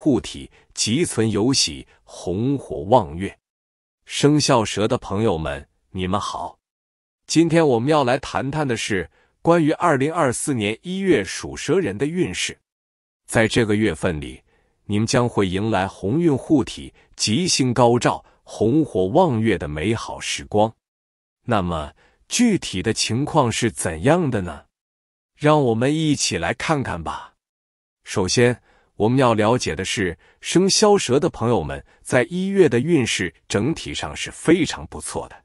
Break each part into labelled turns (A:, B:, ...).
A: 护体吉存有喜，红火望月。生肖蛇的朋友们，你们好。今天我们要来谈谈的是关于二零二四年一月属蛇人的运势。在这个月份里，你们将会迎来鸿运护体、吉星高照、红火望月的美好时光。那么具体的情况是怎样的呢？让我们一起来看看吧。首先。我们要了解的是，生肖蛇的朋友们在一月的运势整体上是非常不错的。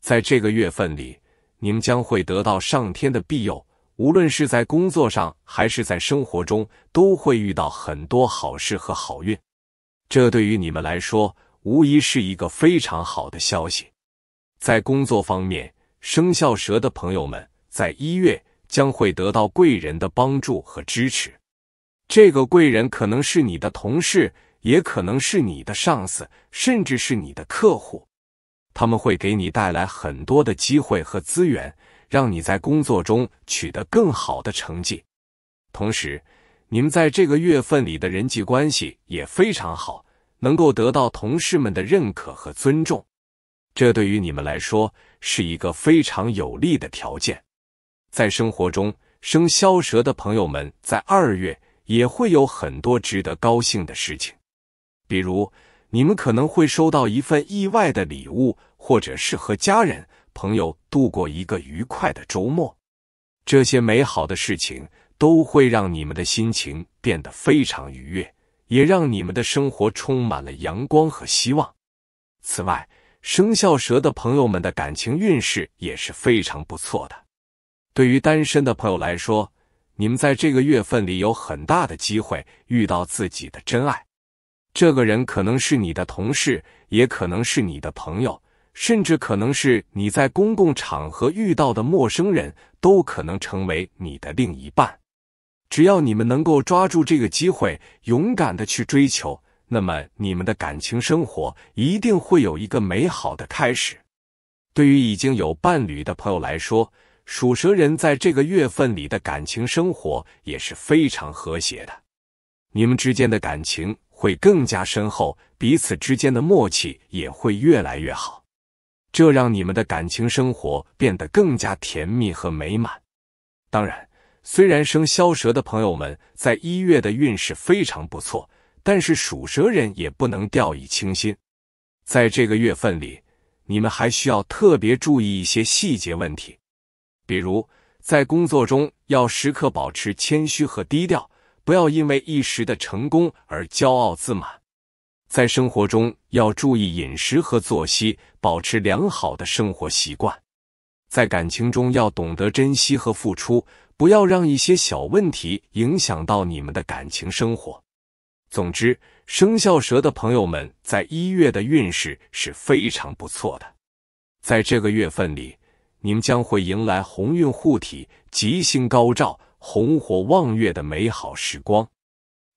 A: 在这个月份里，你们将会得到上天的庇佑，无论是在工作上还是在生活中，都会遇到很多好事和好运。这对于你们来说，无疑是一个非常好的消息。在工作方面，生肖蛇的朋友们在一月将会得到贵人的帮助和支持。这个贵人可能是你的同事，也可能是你的上司，甚至是你的客户。他们会给你带来很多的机会和资源，让你在工作中取得更好的成绩。同时，你们在这个月份里的人际关系也非常好，能够得到同事们的认可和尊重。这对于你们来说是一个非常有利的条件。在生活中，生肖蛇的朋友们在二月。也会有很多值得高兴的事情，比如你们可能会收到一份意外的礼物，或者是和家人朋友度过一个愉快的周末。这些美好的事情都会让你们的心情变得非常愉悦，也让你们的生活充满了阳光和希望。此外，生肖蛇的朋友们的感情运势也是非常不错的。对于单身的朋友来说，你们在这个月份里有很大的机会遇到自己的真爱，这个人可能是你的同事，也可能是你的朋友，甚至可能是你在公共场合遇到的陌生人，都可能成为你的另一半。只要你们能够抓住这个机会，勇敢的去追求，那么你们的感情生活一定会有一个美好的开始。对于已经有伴侣的朋友来说，属蛇人在这个月份里的感情生活也是非常和谐的，你们之间的感情会更加深厚，彼此之间的默契也会越来越好，这让你们的感情生活变得更加甜蜜和美满。当然，虽然生肖蛇的朋友们在一月的运势非常不错，但是属蛇人也不能掉以轻心，在这个月份里，你们还需要特别注意一些细节问题。比如，在工作中要时刻保持谦虚和低调，不要因为一时的成功而骄傲自满；在生活中要注意饮食和作息，保持良好的生活习惯；在感情中要懂得珍惜和付出，不要让一些小问题影响到你们的感情生活。总之，生肖蛇的朋友们在一月的运势是非常不错的，在这个月份里。你们将会迎来鸿运护体、吉星高照、红火望月的美好时光。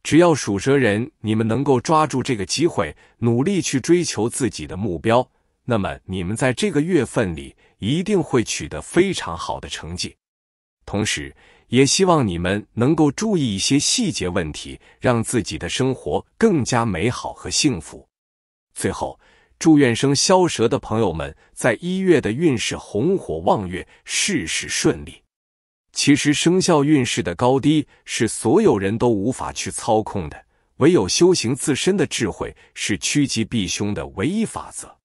A: 只要属蛇人你们能够抓住这个机会，努力去追求自己的目标，那么你们在这个月份里一定会取得非常好的成绩。同时，也希望你们能够注意一些细节问题，让自己的生活更加美好和幸福。最后。祝愿生肖蛇的朋友们在一月的运势红火旺月，事事顺利。其实生肖运势的高低是所有人都无法去操控的，唯有修行自身的智慧是趋吉避凶的唯一法则。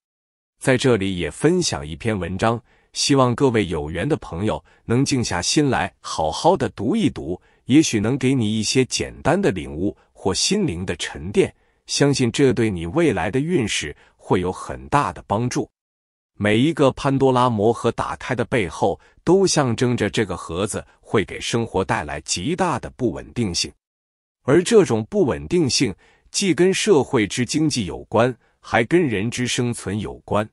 A: 在这里也分享一篇文章，希望各位有缘的朋友能静下心来好好的读一读，也许能给你一些简单的领悟或心灵的沉淀。相信这对你未来的运势。会有很大的帮助。每一个潘多拉魔盒打开的背后，都象征着这个盒子会给生活带来极大的不稳定性。而这种不稳定性，既跟社会之经济有关，还跟人之生存有关。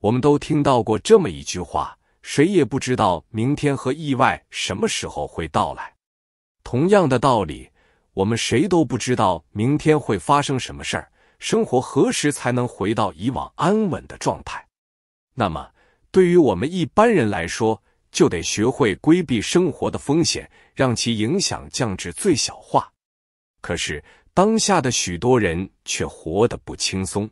A: 我们都听到过这么一句话：谁也不知道明天和意外什么时候会到来。同样的道理，我们谁都不知道明天会发生什么事儿。生活何时才能回到以往安稳的状态？那么，对于我们一般人来说，就得学会规避生活的风险，让其影响降至最小化。可是，当下的许多人却活得不轻松，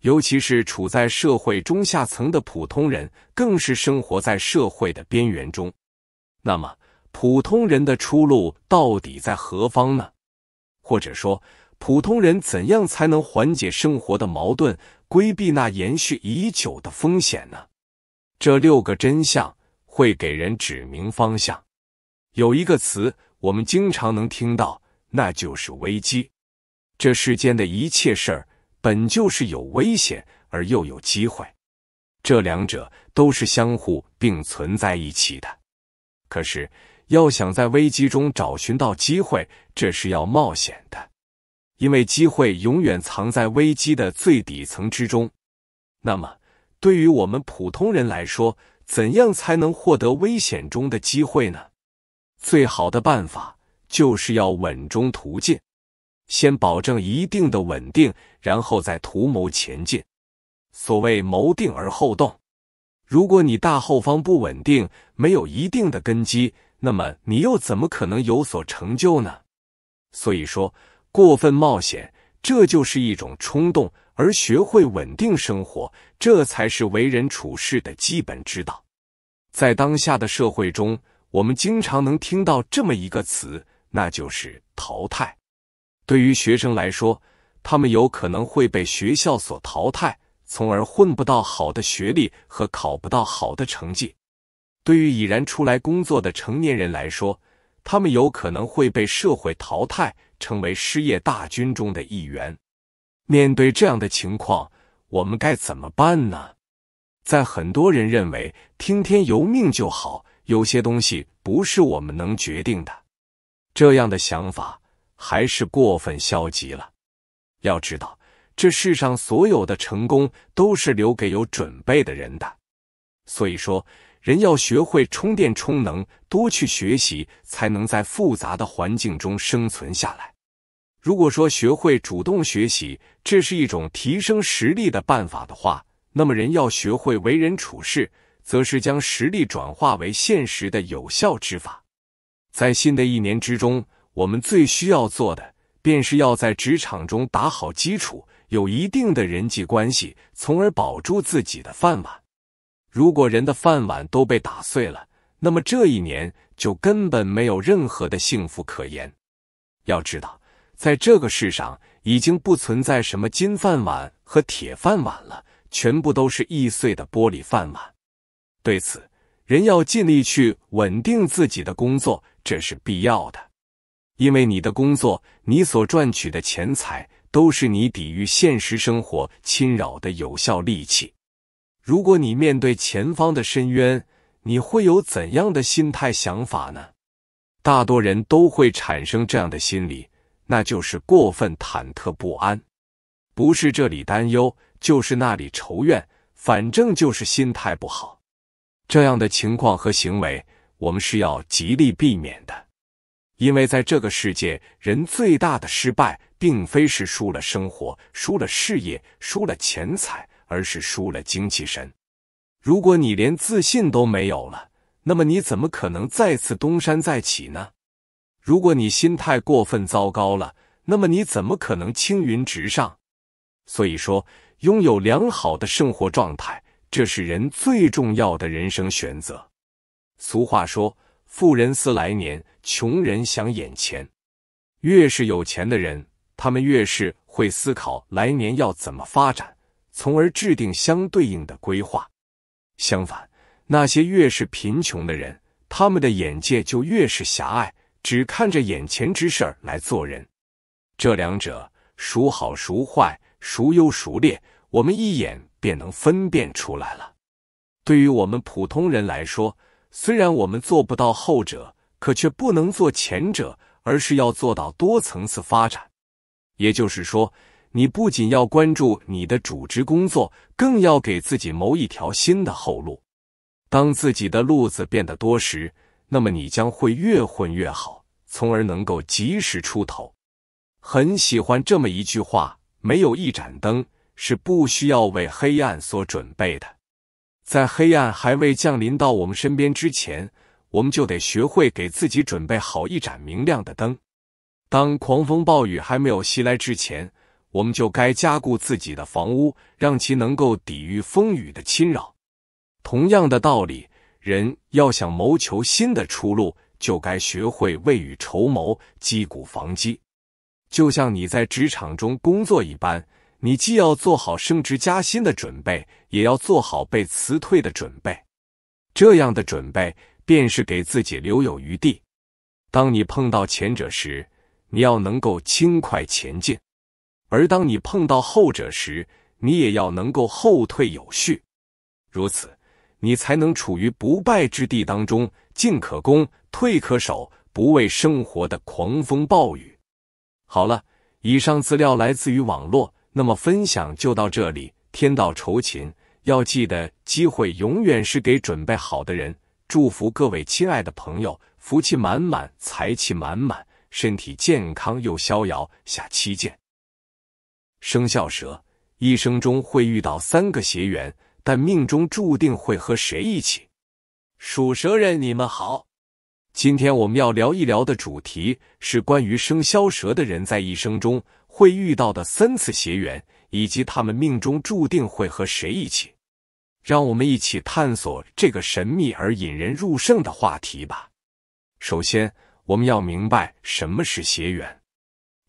A: 尤其是处在社会中下层的普通人，更是生活在社会的边缘中。那么，普通人的出路到底在何方呢？或者说？普通人怎样才能缓解生活的矛盾，规避那延续已久的风险呢？这六个真相会给人指明方向。有一个词我们经常能听到，那就是危机。这世间的一切事儿本就是有危险而又有机会，这两者都是相互并存在一起的。可是要想在危机中找寻到机会，这是要冒险的。因为机会永远藏在危机的最底层之中。那么，对于我们普通人来说，怎样才能获得危险中的机会呢？最好的办法就是要稳中图进，先保证一定的稳定，然后再图谋前进。所谓谋定而后动。如果你大后方不稳定，没有一定的根基，那么你又怎么可能有所成就呢？所以说。过分冒险，这就是一种冲动；而学会稳定生活，这才是为人处事的基本之道。在当下的社会中，我们经常能听到这么一个词，那就是“淘汰”。对于学生来说，他们有可能会被学校所淘汰，从而混不到好的学历和考不到好的成绩；对于已然出来工作的成年人来说，他们有可能会被社会淘汰。成为失业大军中的一员，面对这样的情况，我们该怎么办呢？在很多人认为听天由命就好，有些东西不是我们能决定的。这样的想法还是过分消极了。要知道，这世上所有的成功都是留给有准备的人的。所以说，人要学会充电充能，多去学习，才能在复杂的环境中生存下来。如果说学会主动学习这是一种提升实力的办法的话，那么人要学会为人处事，则是将实力转化为现实的有效之法。在新的一年之中，我们最需要做的，便是要在职场中打好基础，有一定的人际关系，从而保住自己的饭碗。如果人的饭碗都被打碎了，那么这一年就根本没有任何的幸福可言。要知道。在这个世上，已经不存在什么金饭碗和铁饭碗了，全部都是易碎的玻璃饭碗。对此，人要尽力去稳定自己的工作，这是必要的。因为你的工作，你所赚取的钱财，都是你抵御现实生活侵扰的有效利器。如果你面对前方的深渊，你会有怎样的心态想法呢？大多人都会产生这样的心理。那就是过分忐忑不安，不是这里担忧，就是那里仇怨，反正就是心态不好。这样的情况和行为，我们是要极力避免的。因为在这个世界，人最大的失败，并非是输了生活、输了事业、输了钱财，而是输了精气神。如果你连自信都没有了，那么你怎么可能再次东山再起呢？如果你心态过分糟糕了，那么你怎么可能青云直上？所以说，拥有良好的生活状态，这是人最重要的人生选择。俗话说：“富人思来年，穷人想眼前。”越是有钱的人，他们越是会思考来年要怎么发展，从而制定相对应的规划。相反，那些越是贫穷的人，他们的眼界就越是狭隘。只看着眼前之事来做人，这两者孰好孰坏，孰优孰劣，我们一眼便能分辨出来了。对于我们普通人来说，虽然我们做不到后者，可却不能做前者，而是要做到多层次发展。也就是说，你不仅要关注你的主职工作，更要给自己谋一条新的后路。当自己的路子变得多时，那么你将会越混越好，从而能够及时出头。很喜欢这么一句话：没有一盏灯是不需要为黑暗所准备的。在黑暗还未降临到我们身边之前，我们就得学会给自己准备好一盏明亮的灯。当狂风暴雨还没有袭来之前，我们就该加固自己的房屋，让其能够抵御风雨的侵扰。同样的道理。人要想谋求新的出路，就该学会未雨绸缪、击鼓防饥。就像你在职场中工作一般，你既要做好升职加薪的准备，也要做好被辞退的准备。这样的准备便是给自己留有余地。当你碰到前者时，你要能够轻快前进；而当你碰到后者时，你也要能够后退有序。如此。你才能处于不败之地当中，进可攻，退可守，不畏生活的狂风暴雨。好了，以上资料来自于网络，那么分享就到这里。天道酬勤，要记得机会永远是给准备好的人。祝福各位亲爱的朋友，福气满满，财气满满，身体健康又逍遥。下期见。生肖蛇一生中会遇到三个邪缘。但命中注定会和谁一起？属蛇人，你们好。今天我们要聊一聊的主题是关于生肖蛇的人在一生中会遇到的三次邪缘，以及他们命中注定会和谁一起。让我们一起探索这个神秘而引人入胜的话题吧。首先，我们要明白什么是邪缘。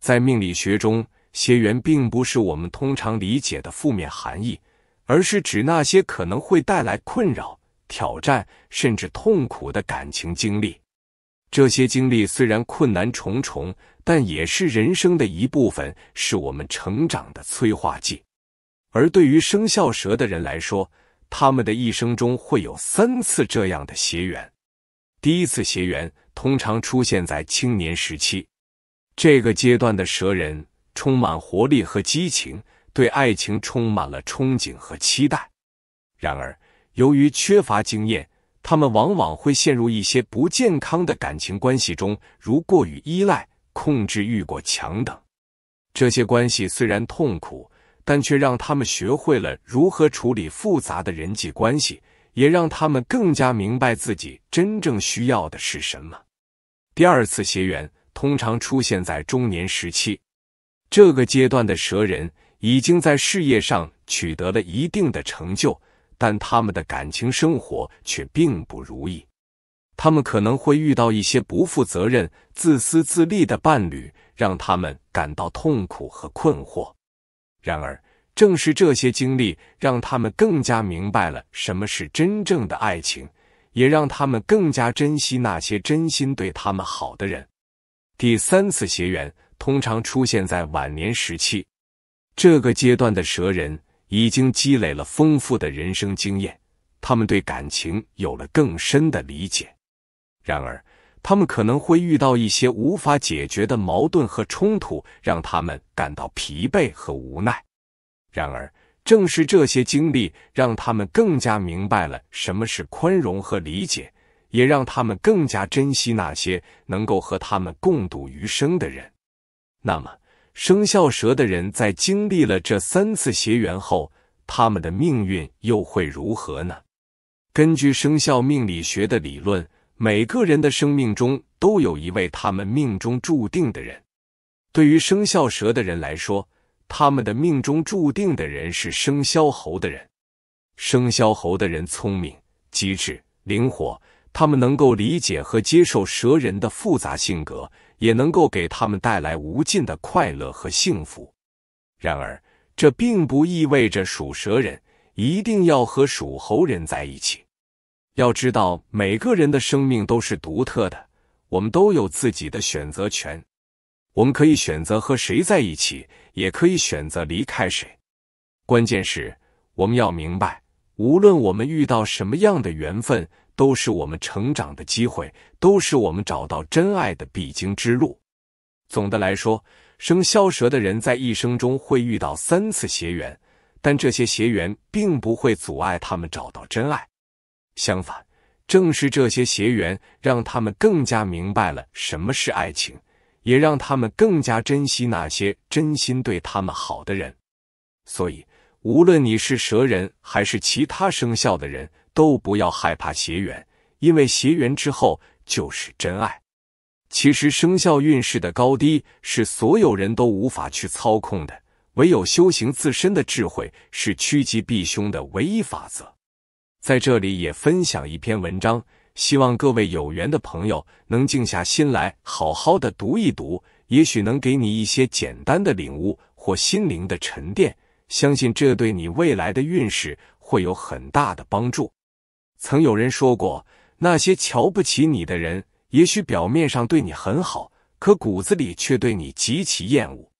A: 在命理学中，邪缘并不是我们通常理解的负面含义。而是指那些可能会带来困扰、挑战，甚至痛苦的感情经历。这些经历虽然困难重重，但也是人生的一部分，是我们成长的催化剂。而对于生肖蛇的人来说，他们的一生中会有三次这样的邪缘。第一次邪缘通常出现在青年时期，这个阶段的蛇人充满活力和激情。对爱情充满了憧憬和期待，然而由于缺乏经验，他们往往会陷入一些不健康的感情关系中，如过于依赖、控制欲过强等。这些关系虽然痛苦，但却让他们学会了如何处理复杂的人际关系，也让他们更加明白自己真正需要的是什么。第二次结缘通常出现在中年时期，这个阶段的蛇人。已经在事业上取得了一定的成就，但他们的感情生活却并不如意。他们可能会遇到一些不负责任、自私自利的伴侣，让他们感到痛苦和困惑。然而，正是这些经历让他们更加明白了什么是真正的爱情，也让他们更加珍惜那些真心对他们好的人。第三次结缘通常出现在晚年时期。这个阶段的蛇人已经积累了丰富的人生经验，他们对感情有了更深的理解。然而，他们可能会遇到一些无法解决的矛盾和冲突，让他们感到疲惫和无奈。然而，正是这些经历，让他们更加明白了什么是宽容和理解，也让他们更加珍惜那些能够和他们共度余生的人。那么，生肖蛇的人在经历了这三次邪缘后，他们的命运又会如何呢？根据生肖命理学的理论，每个人的生命中都有一位他们命中注定的人。对于生肖蛇的人来说，他们的命中注定的人是生肖猴的人。生肖猴的人聪明、机智、灵活。他们能够理解和接受蛇人的复杂性格，也能够给他们带来无尽的快乐和幸福。然而，这并不意味着属蛇人一定要和属猴人在一起。要知道，每个人的生命都是独特的，我们都有自己的选择权。我们可以选择和谁在一起，也可以选择离开谁。关键是，我们要明白，无论我们遇到什么样的缘分。都是我们成长的机会，都是我们找到真爱的必经之路。总的来说，生肖蛇的人在一生中会遇到三次邪缘，但这些邪缘并不会阻碍他们找到真爱。相反，正是这些邪缘让他们更加明白了什么是爱情，也让他们更加珍惜那些真心对他们好的人。所以，无论你是蛇人还是其他生肖的人，都不要害怕邪缘，因为邪缘之后就是真爱。其实生肖运势的高低是所有人都无法去操控的，唯有修行自身的智慧是趋吉避凶的唯一法则。在这里也分享一篇文章，希望各位有缘的朋友能静下心来好好的读一读，也许能给你一些简单的领悟或心灵的沉淀，相信这对你未来的运势会有很大的帮助。曾有人说过，那些瞧不起你的人，也许表面上对你很好，可骨子里却对你极其厌恶。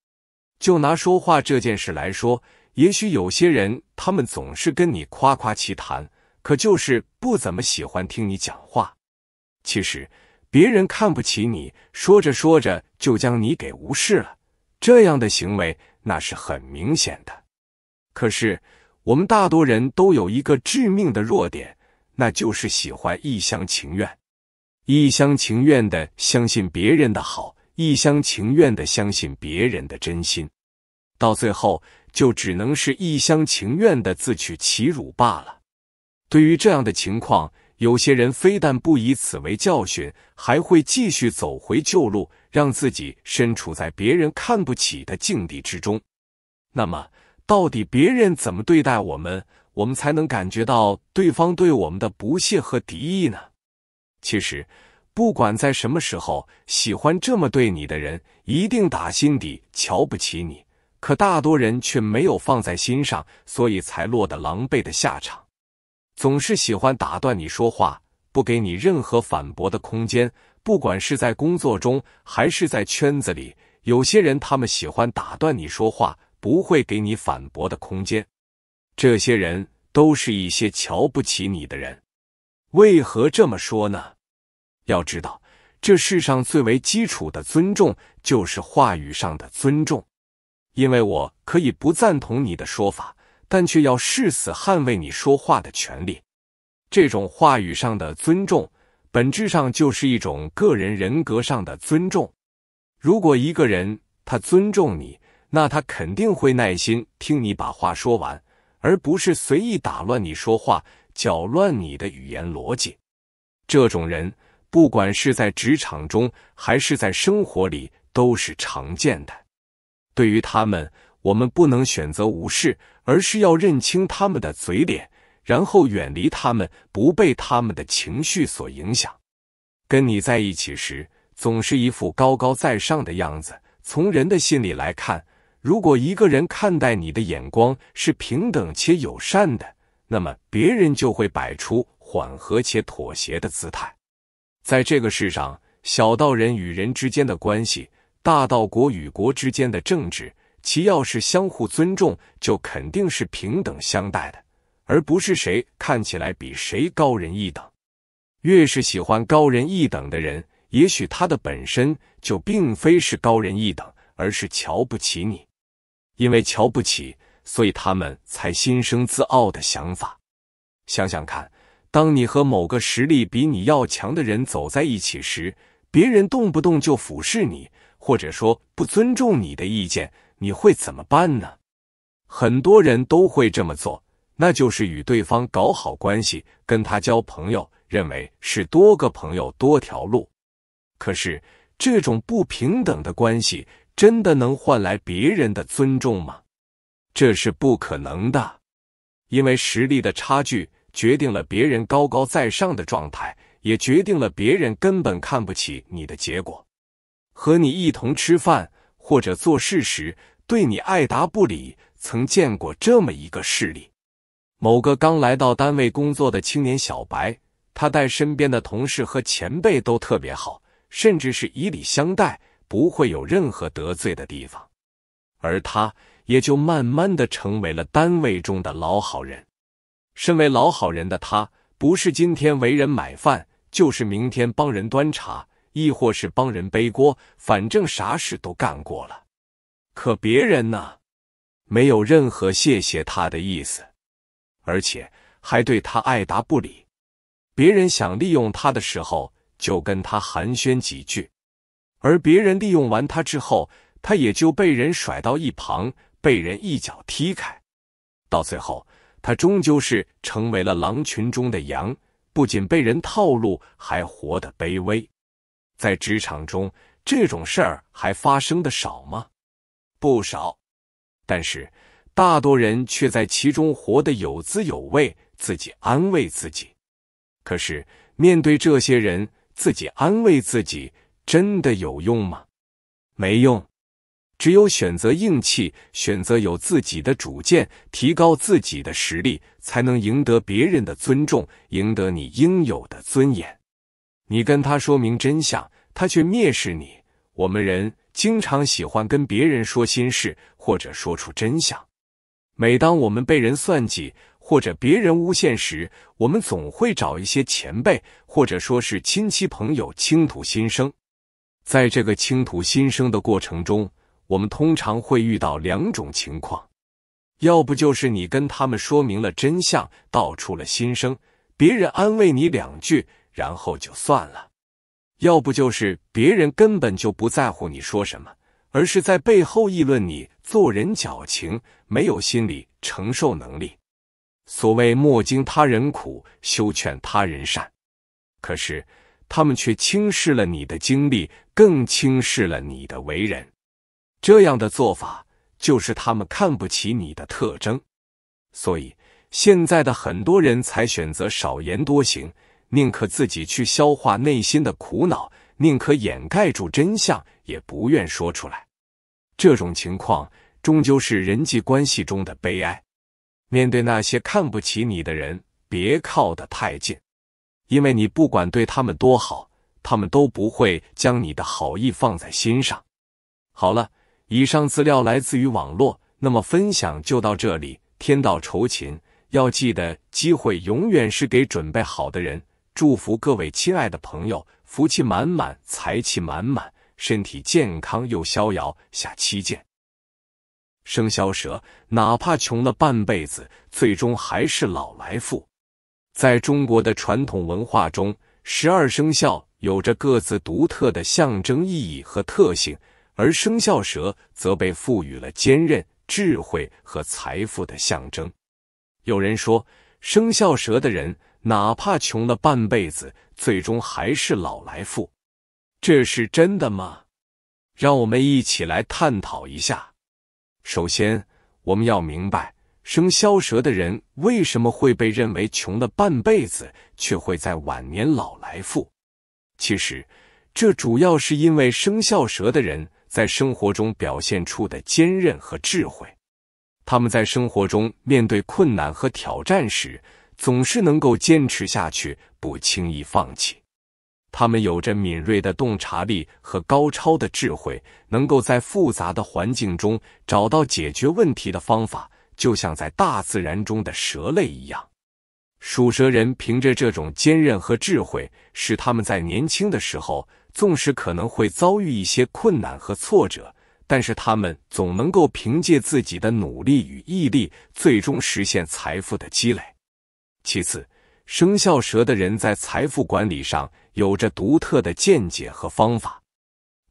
A: 就拿说话这件事来说，也许有些人，他们总是跟你夸夸其谈，可就是不怎么喜欢听你讲话。其实，别人看不起你，说着说着就将你给无视了，这样的行为那是很明显的。可是，我们大多人都有一个致命的弱点。那就是喜欢一厢情愿，一厢情愿的相信别人的好，一厢情愿的相信别人的真心，到最后就只能是一厢情愿的自取其辱罢了。对于这样的情况，有些人非但不以此为教训，还会继续走回旧路，让自己身处在别人看不起的境地之中。那么，到底别人怎么对待我们？我们才能感觉到对方对我们的不屑和敌意呢。其实，不管在什么时候，喜欢这么对你的人，一定打心底瞧不起你。可大多人却没有放在心上，所以才落得狼狈的下场。总是喜欢打断你说话，不给你任何反驳的空间。不管是在工作中，还是在圈子里，有些人他们喜欢打断你说话，不会给你反驳的空间。这些人都是一些瞧不起你的人，为何这么说呢？要知道，这世上最为基础的尊重就是话语上的尊重，因为我可以不赞同你的说法，但却要誓死捍卫你说话的权利。这种话语上的尊重，本质上就是一种个人人格上的尊重。如果一个人他尊重你，那他肯定会耐心听你把话说完。而不是随意打乱你说话，搅乱你的语言逻辑。这种人，不管是在职场中还是在生活里，都是常见的。对于他们，我们不能选择无视，而是要认清他们的嘴脸，然后远离他们，不被他们的情绪所影响。跟你在一起时，总是一副高高在上的样子。从人的心里来看。如果一个人看待你的眼光是平等且友善的，那么别人就会摆出缓和且妥协的姿态。在这个世上，小到人与人之间的关系，大到国与国之间的政治，其要是相互尊重，就肯定是平等相待的，而不是谁看起来比谁高人一等。越是喜欢高人一等的人，也许他的本身就并非是高人一等，而是瞧不起你。因为瞧不起，所以他们才心生自傲的想法。想想看，当你和某个实力比你要强的人走在一起时，别人动不动就俯视你，或者说不尊重你的意见，你会怎么办呢？很多人都会这么做，那就是与对方搞好关系，跟他交朋友，认为是多个朋友多条路。可是这种不平等的关系。真的能换来别人的尊重吗？这是不可能的，因为实力的差距决定了别人高高在上的状态，也决定了别人根本看不起你的结果。和你一同吃饭或者做事时，对你爱答不理。曾见过这么一个事例：某个刚来到单位工作的青年小白，他待身边的同事和前辈都特别好，甚至是以礼相待。不会有任何得罪的地方，而他也就慢慢的成为了单位中的老好人。身为老好人的他，不是今天为人买饭，就是明天帮人端茶，亦或是帮人背锅，反正啥事都干过了。可别人呢，没有任何谢谢他的意思，而且还对他爱答不理。别人想利用他的时候，就跟他寒暄几句。而别人利用完他之后，他也就被人甩到一旁，被人一脚踢开。到最后，他终究是成为了狼群中的羊，不仅被人套路，还活得卑微。在职场中，这种事儿还发生的少吗？不少。但是大多人却在其中活得有滋有味，自己安慰自己。可是面对这些人，自己安慰自己。真的有用吗？没用。只有选择硬气，选择有自己的主见，提高自己的实力，才能赢得别人的尊重，赢得你应有的尊严。你跟他说明真相，他却蔑视你。我们人经常喜欢跟别人说心事，或者说出真相。每当我们被人算计，或者别人诬陷时，我们总会找一些前辈，或者说是亲戚朋友倾吐心声。在这个倾吐心声的过程中，我们通常会遇到两种情况：要不就是你跟他们说明了真相，道出了心声，别人安慰你两句，然后就算了；要不就是别人根本就不在乎你说什么，而是在背后议论你做人矫情，没有心理承受能力。所谓莫经他人苦，休劝他人善，可是他们却轻视了你的经历。更轻视了你的为人，这样的做法就是他们看不起你的特征。所以，现在的很多人才选择少言多行，宁可自己去消化内心的苦恼，宁可掩盖住真相，也不愿说出来。这种情况终究是人际关系中的悲哀。面对那些看不起你的人，别靠得太近，因为你不管对他们多好。他们都不会将你的好意放在心上。好了，以上资料来自于网络，那么分享就到这里。天道酬勤，要记得，机会永远是给准备好的人。祝福各位亲爱的朋友，福气满满，财气满满，身体健康又逍遥。下期见。生肖蛇，哪怕穷了半辈子，最终还是老来富。在中国的传统文化中，十二生肖。有着各自独特的象征意义和特性，而生肖蛇则被赋予了坚韧、智慧和财富的象征。有人说，生肖蛇的人哪怕穷了半辈子，最终还是老来富，这是真的吗？让我们一起来探讨一下。首先，我们要明白生肖蛇的人为什么会被认为穷了半辈子，却会在晚年老来富。其实，这主要是因为生肖蛇的人在生活中表现出的坚韧和智慧。他们在生活中面对困难和挑战时，总是能够坚持下去，不轻易放弃。他们有着敏锐的洞察力和高超的智慧，能够在复杂的环境中找到解决问题的方法，就像在大自然中的蛇类一样。属蛇人凭着这种坚韧和智慧，使他们在年轻的时候，纵使可能会遭遇一些困难和挫折，但是他们总能够凭借自己的努力与毅力，最终实现财富的积累。其次，生肖蛇的人在财富管理上有着独特的见解和方法，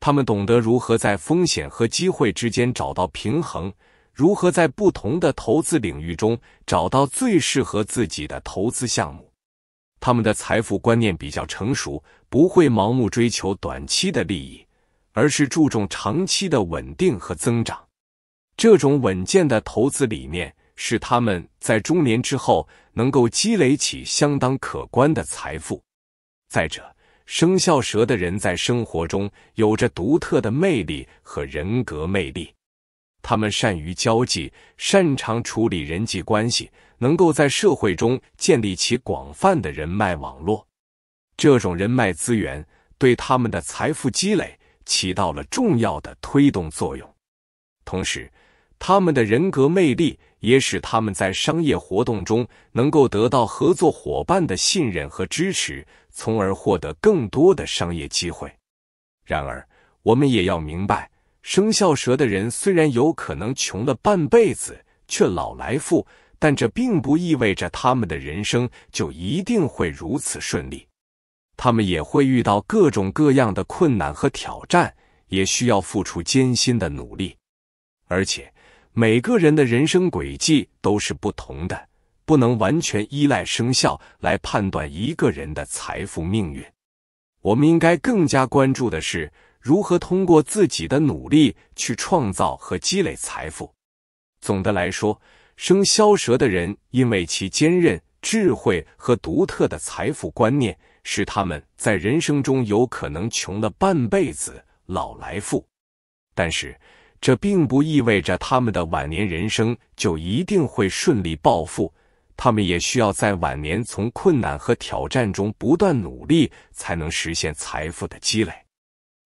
A: 他们懂得如何在风险和机会之间找到平衡。如何在不同的投资领域中找到最适合自己的投资项目？他们的财富观念比较成熟，不会盲目追求短期的利益，而是注重长期的稳定和增长。这种稳健的投资理念使他们在中年之后能够积累起相当可观的财富。再者，生肖蛇的人在生活中有着独特的魅力和人格魅力。他们善于交际，擅长处理人际关系，能够在社会中建立起广泛的人脉网络。这种人脉资源对他们的财富积累起到了重要的推动作用。同时，他们的人格魅力也使他们在商业活动中能够得到合作伙伴的信任和支持，从而获得更多的商业机会。然而，我们也要明白。生肖蛇的人虽然有可能穷了半辈子却老来富，但这并不意味着他们的人生就一定会如此顺利。他们也会遇到各种各样的困难和挑战，也需要付出艰辛的努力。而且每个人的人生轨迹都是不同的，不能完全依赖生肖来判断一个人的财富命运。我们应该更加关注的是。如何通过自己的努力去创造和积累财富？总的来说，生肖蛇的人因为其坚韧、智慧和独特的财富观念，使他们在人生中有可能穷了半辈子，老来富。但是，这并不意味着他们的晚年人生就一定会顺利暴富。他们也需要在晚年从困难和挑战中不断努力，才能实现财富的积累。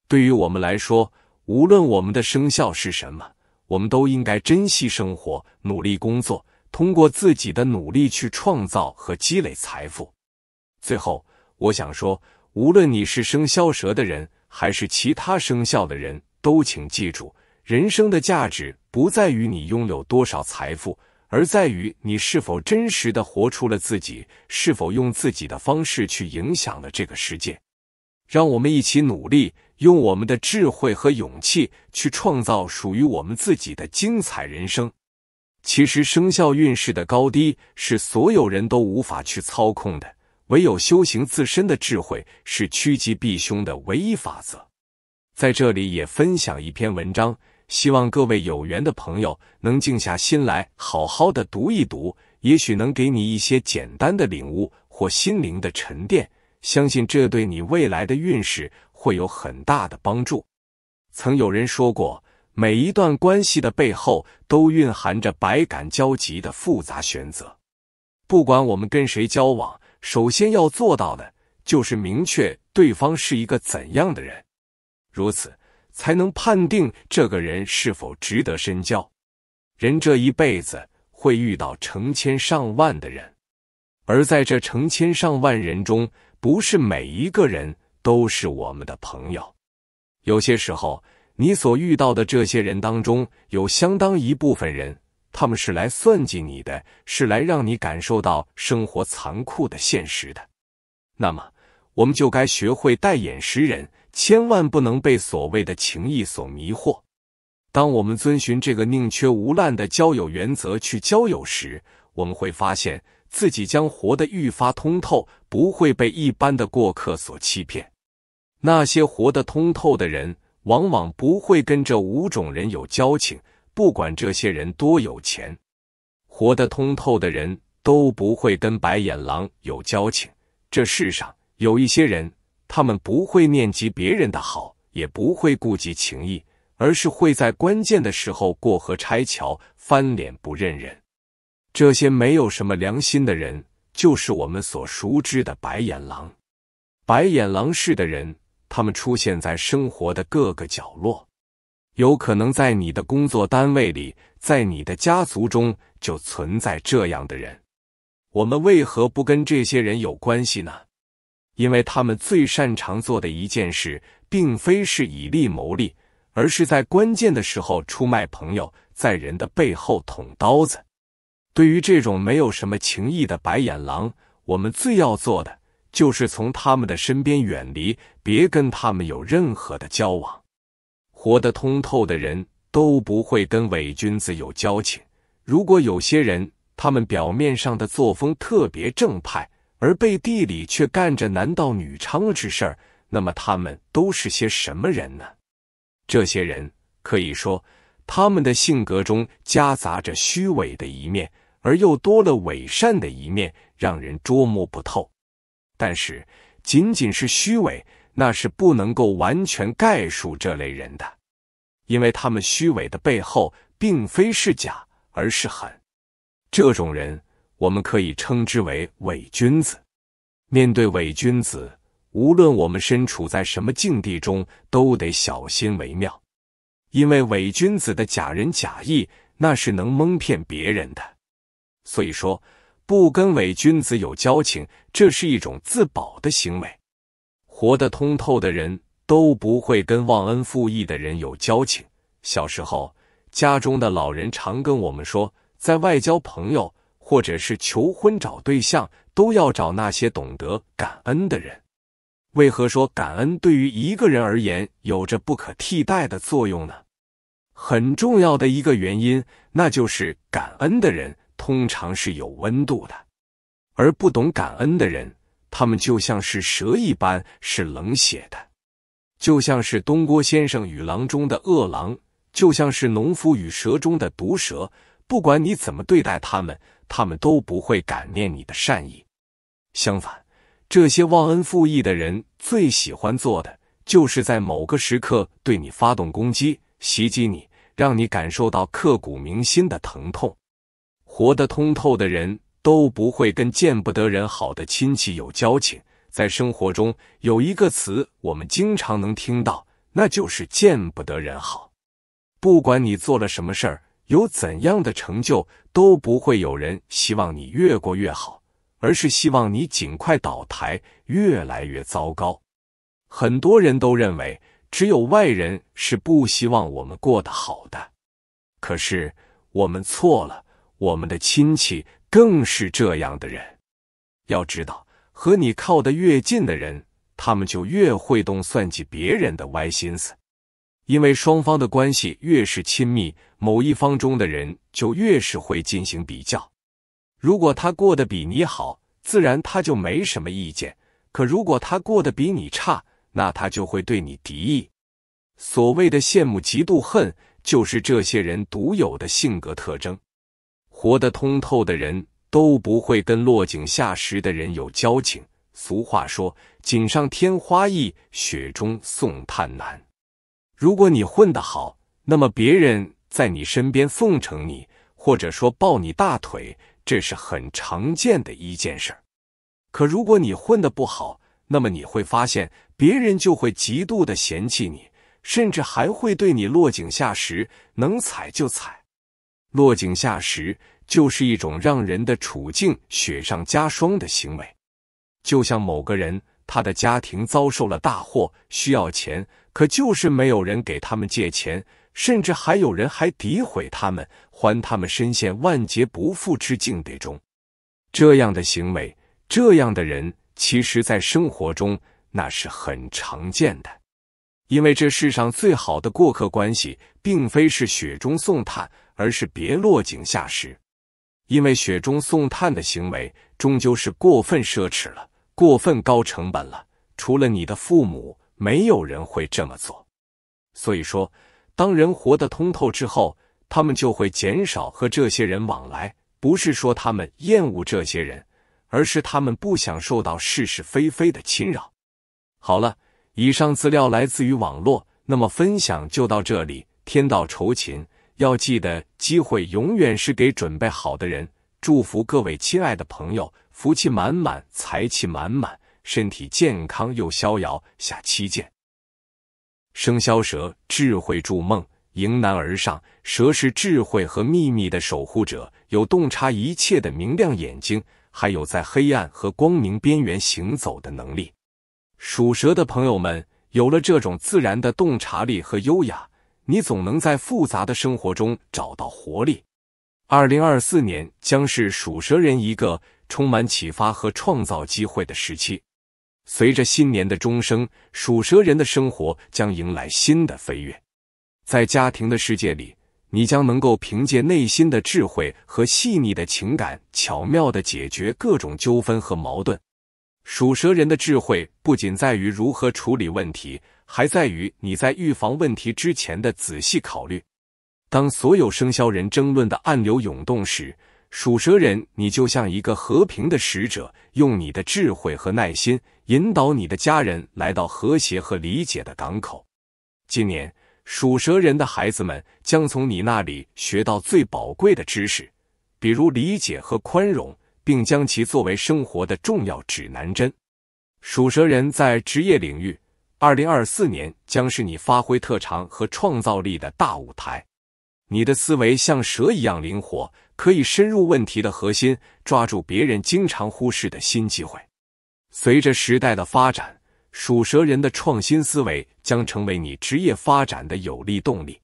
A: 对于我们来说，无论我们的生肖是什么，我们都应该珍惜生活，努力工作，通过自己的努力去创造和积累财富。最后，我想说，无论你是生肖蛇的人，还是其他生肖的人，都请记住，人生的价值不在于你拥有多少财富，而在于你是否真实的活出了自己，是否用自己的方式去影响了这个世界。让我们一起努力。用我们的智慧和勇气去创造属于我们自己的精彩人生。其实生肖运势的高低是所有人都无法去操控的，唯有修行自身的智慧是趋吉避凶的唯一法则。在这里也分享一篇文章，希望各位有缘的朋友能静下心来好好的读一读，也许能给你一些简单的领悟或心灵的沉淀。相信这对你未来的运势。会有很大的帮助。曾有人说过，每一段关系的背后都蕴含着百感交集的复杂选择。不管我们跟谁交往，首先要做到的就是明确对方是一个怎样的人，如此才能判定这个人是否值得深交。人这一辈子会遇到成千上万的人，而在这成千上万人中，不是每一个人。都是我们的朋友。有些时候，你所遇到的这些人当中，有相当一部分人，他们是来算计你的，是来让你感受到生活残酷的现实的。那么，我们就该学会戴眼识人，千万不能被所谓的情谊所迷惑。当我们遵循这个“宁缺毋滥”的交友原则去交友时，我们会发现自己将活得愈发通透，不会被一般的过客所欺骗。那些活得通透的人，往往不会跟这五种人有交情，不管这些人多有钱。活得通透的人都不会跟白眼狼有交情。这世上有一些人，他们不会念及别人的好，也不会顾及情谊，而是会在关键的时候过河拆桥、翻脸不认人。这些没有什么良心的人，就是我们所熟知的白眼狼。白眼狼式的人。他们出现在生活的各个角落，有可能在你的工作单位里，在你的家族中就存在这样的人。我们为何不跟这些人有关系呢？因为他们最擅长做的一件事，并非是以利谋利，而是在关键的时候出卖朋友，在人的背后捅刀子。对于这种没有什么情义的白眼狼，我们最要做的。就是从他们的身边远离，别跟他们有任何的交往。活得通透的人都不会跟伪君子有交情。如果有些人他们表面上的作风特别正派，而背地里却干着男盗女娼之事，那么他们都是些什么人呢？这些人可以说，他们的性格中夹杂着虚伪的一面，而又多了伪善的一面，让人捉摸不透。但是，仅仅是虚伪，那是不能够完全概述这类人的，因为他们虚伪的背后，并非是假，而是狠。这种人，我们可以称之为伪君子。面对伪君子，无论我们身处在什么境地中，都得小心为妙，因为伪君子的假仁假义，那是能蒙骗别人的。所以说。不跟伪君子有交情，这是一种自保的行为。活得通透的人都不会跟忘恩负义的人有交情。小时候，家中的老人常跟我们说，在外交朋友或者是求婚找对象，都要找那些懂得感恩的人。为何说感恩对于一个人而言有着不可替代的作用呢？很重要的一个原因，那就是感恩的人。通常是有温度的，而不懂感恩的人，他们就像是蛇一般，是冷血的，就像是东郭先生与狼中的恶狼，就像是农夫与蛇中的毒蛇。不管你怎么对待他们，他们都不会感念你的善意。相反，这些忘恩负义的人最喜欢做的，就是在某个时刻对你发动攻击，袭击你，让你感受到刻骨铭心的疼痛。活得通透的人都不会跟见不得人好的亲戚有交情。在生活中，有一个词我们经常能听到，那就是“见不得人好”。不管你做了什么事儿，有怎样的成就，都不会有人希望你越过越好，而是希望你尽快倒台，越来越糟糕。很多人都认为，只有外人是不希望我们过得好的，可是我们错了。我们的亲戚更是这样的人。要知道，和你靠得越近的人，他们就越会动算计别人的歪心思。因为双方的关系越是亲密，某一方中的人就越是会进行比较。如果他过得比你好，自然他就没什么意见；可如果他过得比你差，那他就会对你敌意。所谓的羡慕、嫉妒、恨，就是这些人独有的性格特征。活得通透的人都不会跟落井下石的人有交情。俗话说：“锦上添花易，雪中送炭难。”如果你混得好，那么别人在你身边奉承你，或者说抱你大腿，这是很常见的一件事。可如果你混的不好，那么你会发现别人就会极度的嫌弃你，甚至还会对你落井下石，能踩就踩。落井下石就是一种让人的处境雪上加霜的行为。就像某个人，他的家庭遭受了大祸，需要钱，可就是没有人给他们借钱，甚至还有人还诋毁他们，还他们深陷万劫不复之境地中。这样的行为，这样的人，其实在生活中那是很常见的。因为这世上最好的过客关系，并非是雪中送炭。而是别落井下石，因为雪中送炭的行为终究是过分奢侈了，过分高成本了。除了你的父母，没有人会这么做。所以说，当人活得通透之后，他们就会减少和这些人往来。不是说他们厌恶这些人，而是他们不想受到是是非非的侵扰。好了，以上资料来自于网络，那么分享就到这里。天道酬勤。要记得，机会永远是给准备好的人。祝福各位亲爱的朋友，福气满满，财气满满，身体健康又逍遥。下期见。生肖蛇，智慧筑梦，迎难而上。蛇是智慧和秘密的守护者，有洞察一切的明亮眼睛，还有在黑暗和光明边缘行走的能力。属蛇的朋友们，有了这种自然的洞察力和优雅。你总能在复杂的生活中找到活力。二零二四年将是属蛇人一个充满启发和创造机会的时期。随着新年的钟声，属蛇人的生活将迎来新的飞跃。在家庭的世界里，你将能够凭借内心的智慧和细腻的情感，巧妙的解决各种纠纷和矛盾。属蛇人的智慧不仅在于如何处理问题。还在于你在预防问题之前的仔细考虑。当所有生肖人争论的暗流涌动时，属蛇人，你就像一个和平的使者，用你的智慧和耐心引导你的家人来到和谐和理解的港口。今年属蛇人的孩子们将从你那里学到最宝贵的知识，比如理解和宽容，并将其作为生活的重要指南针。属蛇人在职业领域。二零二四年将是你发挥特长和创造力的大舞台。你的思维像蛇一样灵活，可以深入问题的核心，抓住别人经常忽视的新机会。随着时代的发展，属蛇人的创新思维将成为你职业发展的有力动力。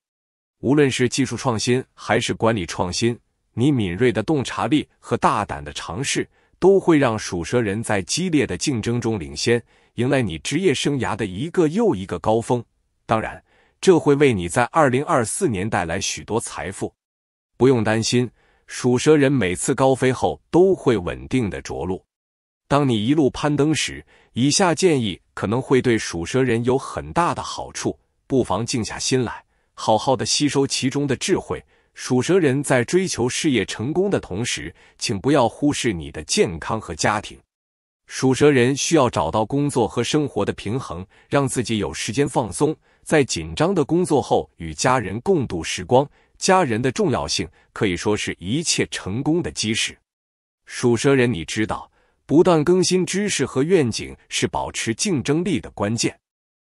A: 无论是技术创新还是管理创新，你敏锐的洞察力和大胆的尝试，都会让属蛇人在激烈的竞争中领先。迎来你职业生涯的一个又一个高峰，当然，这会为你在二零二四年带来许多财富。不用担心，属蛇人每次高飞后都会稳定的着陆。当你一路攀登时，以下建议可能会对属蛇人有很大的好处，不妨静下心来，好好的吸收其中的智慧。属蛇人在追求事业成功的同时，请不要忽视你的健康和家庭。属蛇人需要找到工作和生活的平衡，让自己有时间放松，在紧张的工作后与家人共度时光。家人的重要性可以说是一切成功的基石。属蛇人，你知道，不断更新知识和愿景是保持竞争力的关键。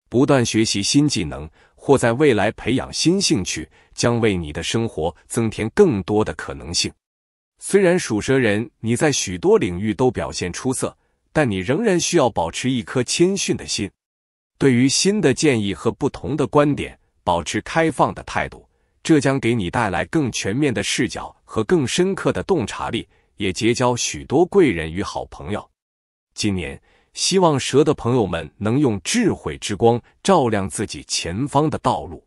A: 不断学习新技能或在未来培养新兴趣，将为你的生活增添更多的可能性。虽然属蛇人你在许多领域都表现出色，但你仍然需要保持一颗谦逊的心，对于新的建议和不同的观点保持开放的态度，这将给你带来更全面的视角和更深刻的洞察力，也结交许多贵人与好朋友。今年，希望蛇的朋友们能用智慧之光照亮自己前方的道路，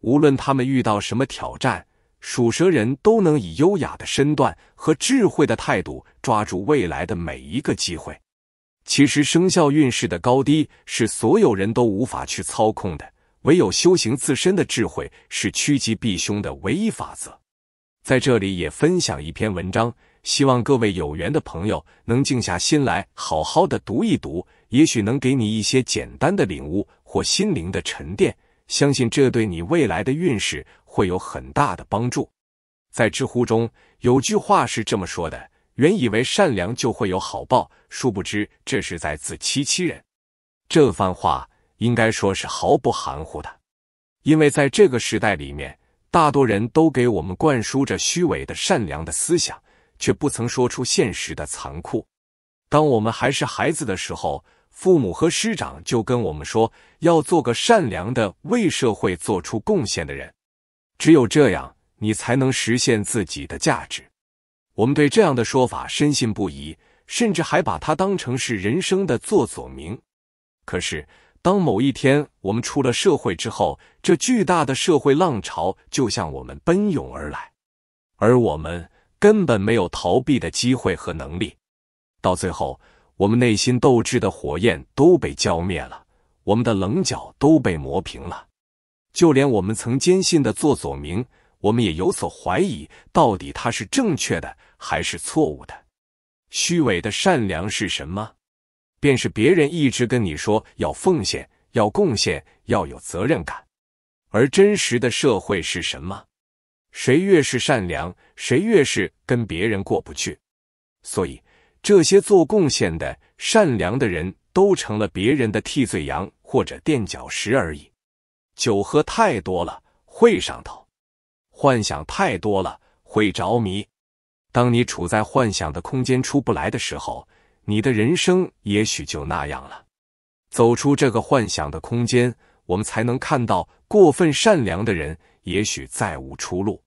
A: 无论他们遇到什么挑战，属蛇人都能以优雅的身段和智慧的态度抓住未来的每一个机会。其实，生肖运势的高低是所有人都无法去操控的，唯有修行自身的智慧是趋吉避凶的唯一法则。在这里也分享一篇文章，希望各位有缘的朋友能静下心来好好的读一读，也许能给你一些简单的领悟或心灵的沉淀。相信这对你未来的运势会有很大的帮助。在知乎中有句话是这么说的。原以为善良就会有好报，殊不知这是在自欺欺人。这番话应该说是毫不含糊的，因为在这个时代里面，大多人都给我们灌输着虚伪的善良的思想，却不曾说出现实的残酷。当我们还是孩子的时候，父母和师长就跟我们说，要做个善良的、为社会做出贡献的人，只有这样，你才能实现自己的价值。我们对这样的说法深信不疑，甚至还把它当成是人生的座左铭。可是，当某一天我们出了社会之后，这巨大的社会浪潮就向我们奔涌而来，而我们根本没有逃避的机会和能力。到最后，我们内心斗志的火焰都被浇灭了，我们的棱角都被磨平了，就连我们曾坚信的座左铭。我们也有所怀疑，到底他是正确的还是错误的？虚伪的善良是什么？便是别人一直跟你说要奉献、要贡献、要有责任感。而真实的社会是什么？谁越是善良，谁越是跟别人过不去。所以，这些做贡献的、善良的人都成了别人的替罪羊或者垫脚石而已。酒喝太多了会上头。幻想太多了，会着迷。当你处在幻想的空间出不来的时候，你的人生也许就那样了。走出这个幻想的空间，我们才能看到，过分善良的人也许再无出路，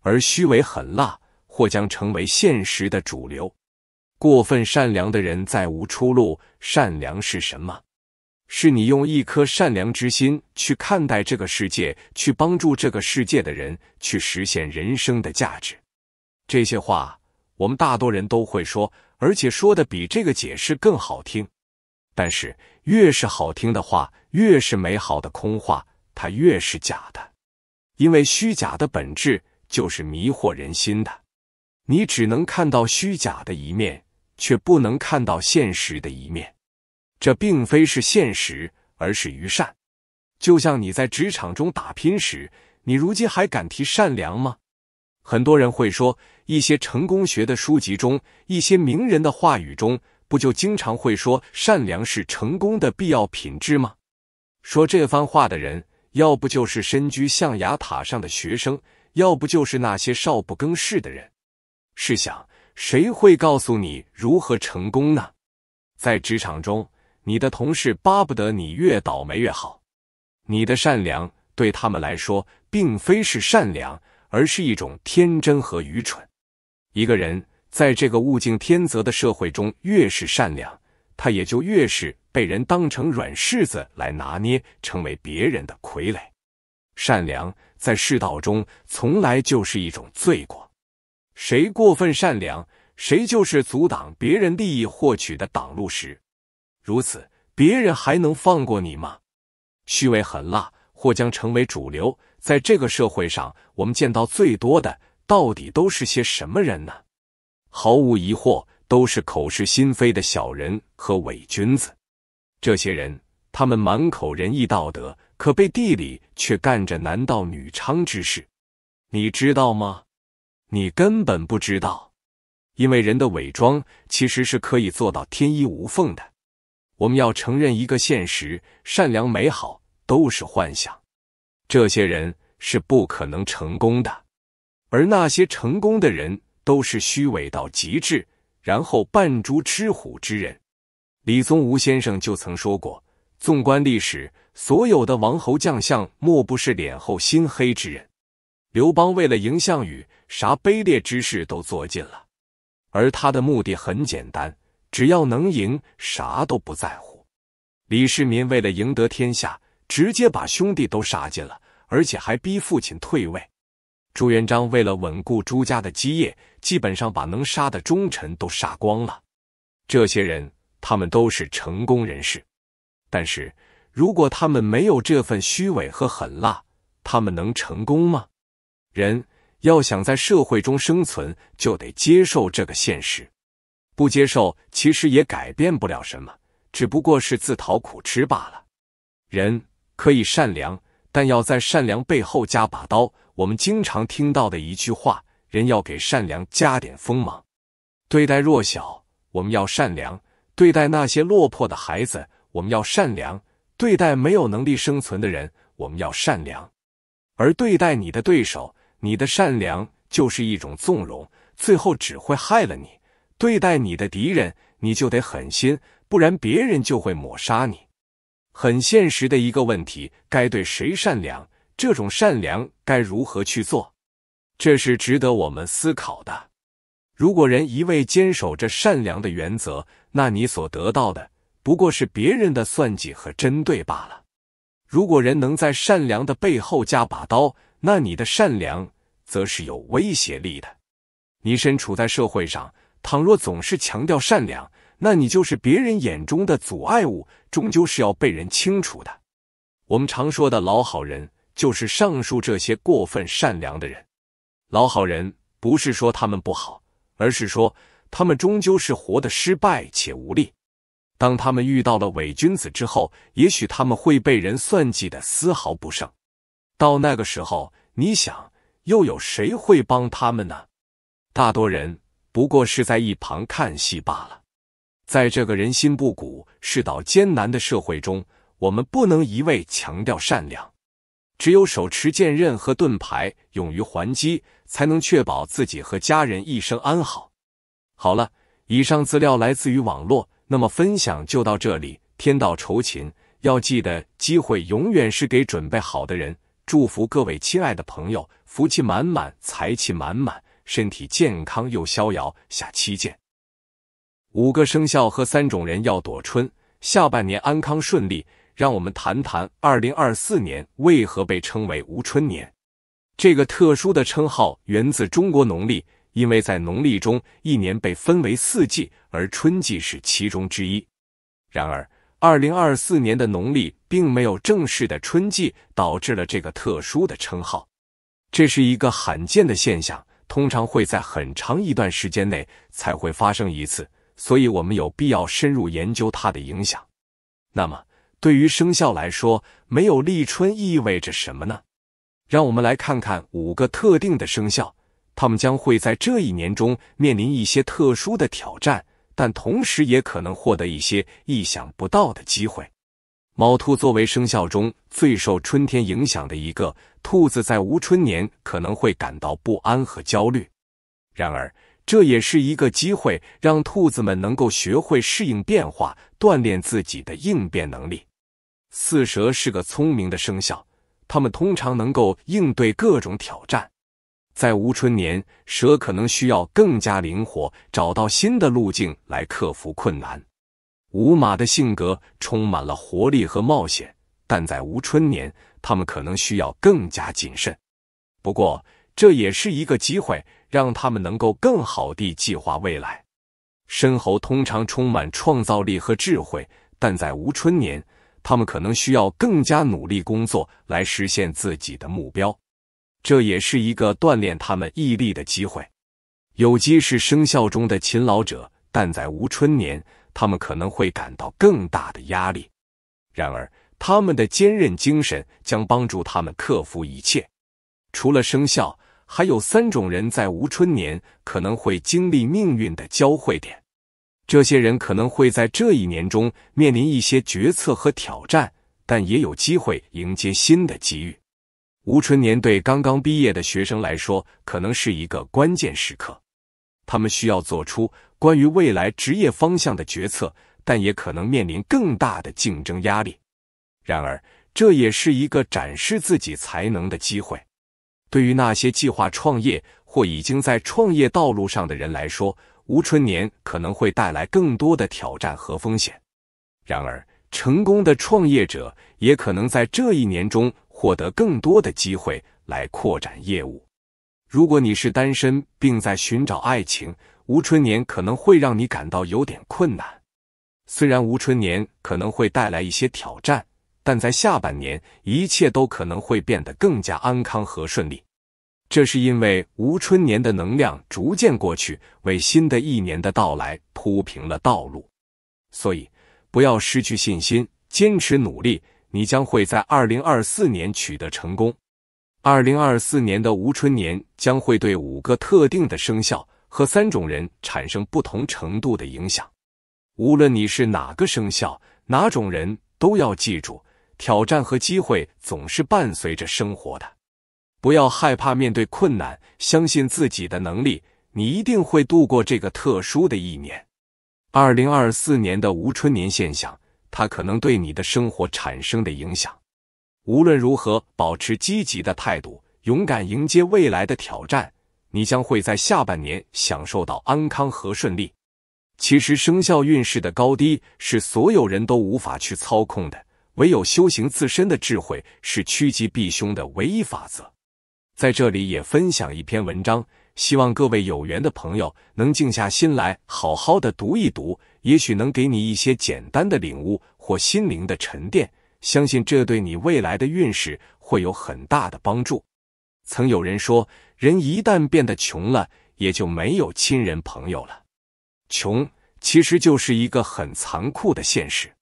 A: 而虚伪狠辣或将成为现实的主流。过分善良的人再无出路，善良是什么？是你用一颗善良之心去看待这个世界，去帮助这个世界的人，去实现人生的价值。这些话我们大多人都会说，而且说的比这个解释更好听。但是越是好听的话，越是美好的空话，它越是假的。因为虚假的本质就是迷惑人心的，你只能看到虚假的一面，却不能看到现实的一面。这并非是现实，而是愚善。就像你在职场中打拼时，你如今还敢提善良吗？很多人会说，一些成功学的书籍中，一些名人的话语中，不就经常会说善良是成功的必要品质吗？说这番话的人，要不就是身居象牙塔上的学生，要不就是那些少不更事的人。试想，谁会告诉你如何成功呢？在职场中。你的同事巴不得你越倒霉越好，你的善良对他们来说，并非是善良，而是一种天真和愚蠢。一个人在这个物竞天择的社会中，越是善良，他也就越是被人当成软柿子来拿捏，成为别人的傀儡。善良在世道中，从来就是一种罪过。谁过分善良，谁就是阻挡别人利益获取的挡路石。如此，别人还能放过你吗？虚伪狠辣或将成为主流。在这个社会上，我们见到最多的到底都是些什么人呢？毫无疑问，都是口是心非的小人和伪君子。这些人，他们满口仁义道德，可背地里却干着男盗女娼之事。你知道吗？你根本不知道，因为人的伪装其实是可以做到天衣无缝的。我们要承认一个现实：善良、美好都是幻想。这些人是不可能成功的，而那些成功的人都是虚伪到极致，然后扮猪吃虎之人。李宗吾先生就曾说过：，纵观历史，所有的王侯将相，莫不是脸厚心黑之人。刘邦为了赢项羽，啥卑劣之事都做尽了，而他的目的很简单。只要能赢，啥都不在乎。李世民为了赢得天下，直接把兄弟都杀尽了，而且还逼父亲退位。朱元璋为了稳固朱家的基业，基本上把能杀的忠臣都杀光了。这些人，他们都是成功人士。但是如果他们没有这份虚伪和狠辣，他们能成功吗？人要想在社会中生存，就得接受这个现实。不接受，其实也改变不了什么，只不过是自讨苦吃罢了。人可以善良，但要在善良背后加把刀。我们经常听到的一句话：“人要给善良加点锋芒。”对待弱小，我们要善良；对待那些落魄的孩子，我们要善良；对待没有能力生存的人，我们要善良。而对待你的对手，你的善良就是一种纵容，最后只会害了你。对待你的敌人，你就得狠心，不然别人就会抹杀你。很现实的一个问题：该对谁善良？这种善良该如何去做？这是值得我们思考的。如果人一味坚守着善良的原则，那你所得到的不过是别人的算计和针对罢了。如果人能在善良的背后加把刀，那你的善良则是有威胁力的。你身处在社会上。倘若总是强调善良，那你就是别人眼中的阻碍物，终究是要被人清除的。我们常说的老好人，就是上述这些过分善良的人。老好人不是说他们不好，而是说他们终究是活的失败且无力。当他们遇到了伪君子之后，也许他们会被人算计的丝毫不剩。到那个时候，你想又有谁会帮他们呢？大多人。不过是在一旁看戏罢了。在这个人心不古、世道艰难的社会中，我们不能一味强调善良，只有手持剑刃和盾牌，勇于还击，才能确保自己和家人一生安好。好了，以上资料来自于网络，那么分享就到这里。天道酬勤，要记得，机会永远是给准备好的人。祝福各位亲爱的朋友，福气满满，财气满满。身体健康又逍遥，下期见。五个生肖和三种人要躲春，下半年安康顺利。让我们谈谈二零二四年为何被称为无春年。这个特殊的称号源自中国农历，因为在农历中一年被分为四季，而春季是其中之一。然而，二零二四年的农历并没有正式的春季，导致了这个特殊的称号。这是一个罕见的现象。通常会在很长一段时间内才会发生一次，所以我们有必要深入研究它的影响。那么，对于生肖来说，没有立春意味着什么呢？让我们来看看五个特定的生肖，他们将会在这一年中面临一些特殊的挑战，但同时也可能获得一些意想不到的机会。卯兔作为生肖中最受春天影响的一个，兔子在无春年可能会感到不安和焦虑。然而，这也是一个机会，让兔子们能够学会适应变化，锻炼自己的应变能力。四蛇是个聪明的生肖，它们通常能够应对各种挑战。在无春年，蛇可能需要更加灵活，找到新的路径来克服困难。午马的性格充满了活力和冒险，但在无春年，他们可能需要更加谨慎。不过，这也是一个机会，让他们能够更好地计划未来。申猴通常充满创造力和智慧，但在无春年，他们可能需要更加努力工作来实现自己的目标。这也是一个锻炼他们毅力的机会。酉鸡是生肖中的勤劳者，但在无春年。他们可能会感到更大的压力，然而他们的坚韧精神将帮助他们克服一切。除了生肖，还有三种人在吴春年可能会经历命运的交汇点。这些人可能会在这一年中面临一些决策和挑战，但也有机会迎接新的机遇。吴春年对刚刚毕业的学生来说，可能是一个关键时刻，他们需要做出。关于未来职业方向的决策，但也可能面临更大的竞争压力。然而，这也是一个展示自己才能的机会。对于那些计划创业或已经在创业道路上的人来说，吴春年可能会带来更多的挑战和风险。然而，成功的创业者也可能在这一年中获得更多的机会来扩展业务。如果你是单身，并在寻找爱情，吴春年可能会让你感到有点困难，虽然吴春年可能会带来一些挑战，但在下半年一切都可能会变得更加安康和顺利。这是因为吴春年的能量逐渐过去，为新的一年的到来铺平了道路。所以不要失去信心，坚持努力，你将会在二零二四年取得成功。二零二四年的吴春年将会对五个特定的生肖。和三种人产生不同程度的影响。无论你是哪个生肖、哪种人，都要记住，挑战和机会总是伴随着生活的。不要害怕面对困难，相信自己的能力，你一定会度过这个特殊的一年。二零二四年的无春年现象，它可能对你的生活产生的影响。无论如何，保持积极的态度，勇敢迎接未来的挑战。你将会在下半年享受到安康和顺利。其实生肖运势的高低是所有人都无法去操控的，唯有修行自身的智慧是趋吉避凶的唯一法则。在这里也分享一篇文章，希望各位有缘的朋友能静下心来好好的读一读，也许能给你一些简单的领悟或心灵的沉淀，相信这对你未来的运势会有很大的帮助。曾有人说，人一旦变得穷了，也就没有亲人朋友了。穷其实就是一个很残酷的现实。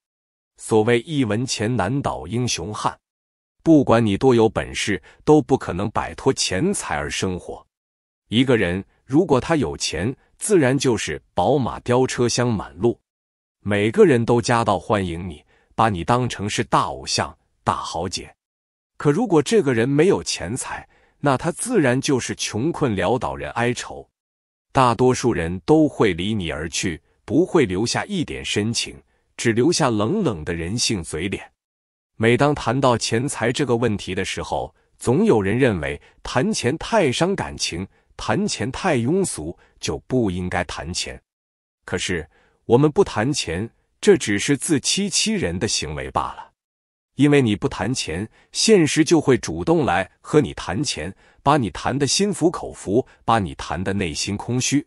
A: 所谓一文钱难倒英雄汉，不管你多有本事，都不可能摆脱钱财而生活。一个人如果他有钱，自然就是宝马雕车香满路，每个人都夹道欢迎你，把你当成是大偶像、大豪杰。可如果这个人没有钱财，那他自然就是穷困潦倒人哀愁，大多数人都会离你而去，不会留下一点深情，只留下冷冷的人性嘴脸。每当谈到钱财这个问题的时候，总有人认为谈钱太伤感情，谈钱太庸俗，就不应该谈钱。可是我们不谈钱，这只是自欺欺人的行为罢了。因为你不谈钱，现实就会主动来和你谈钱，把你谈得心服口服，把你谈得内心空虚。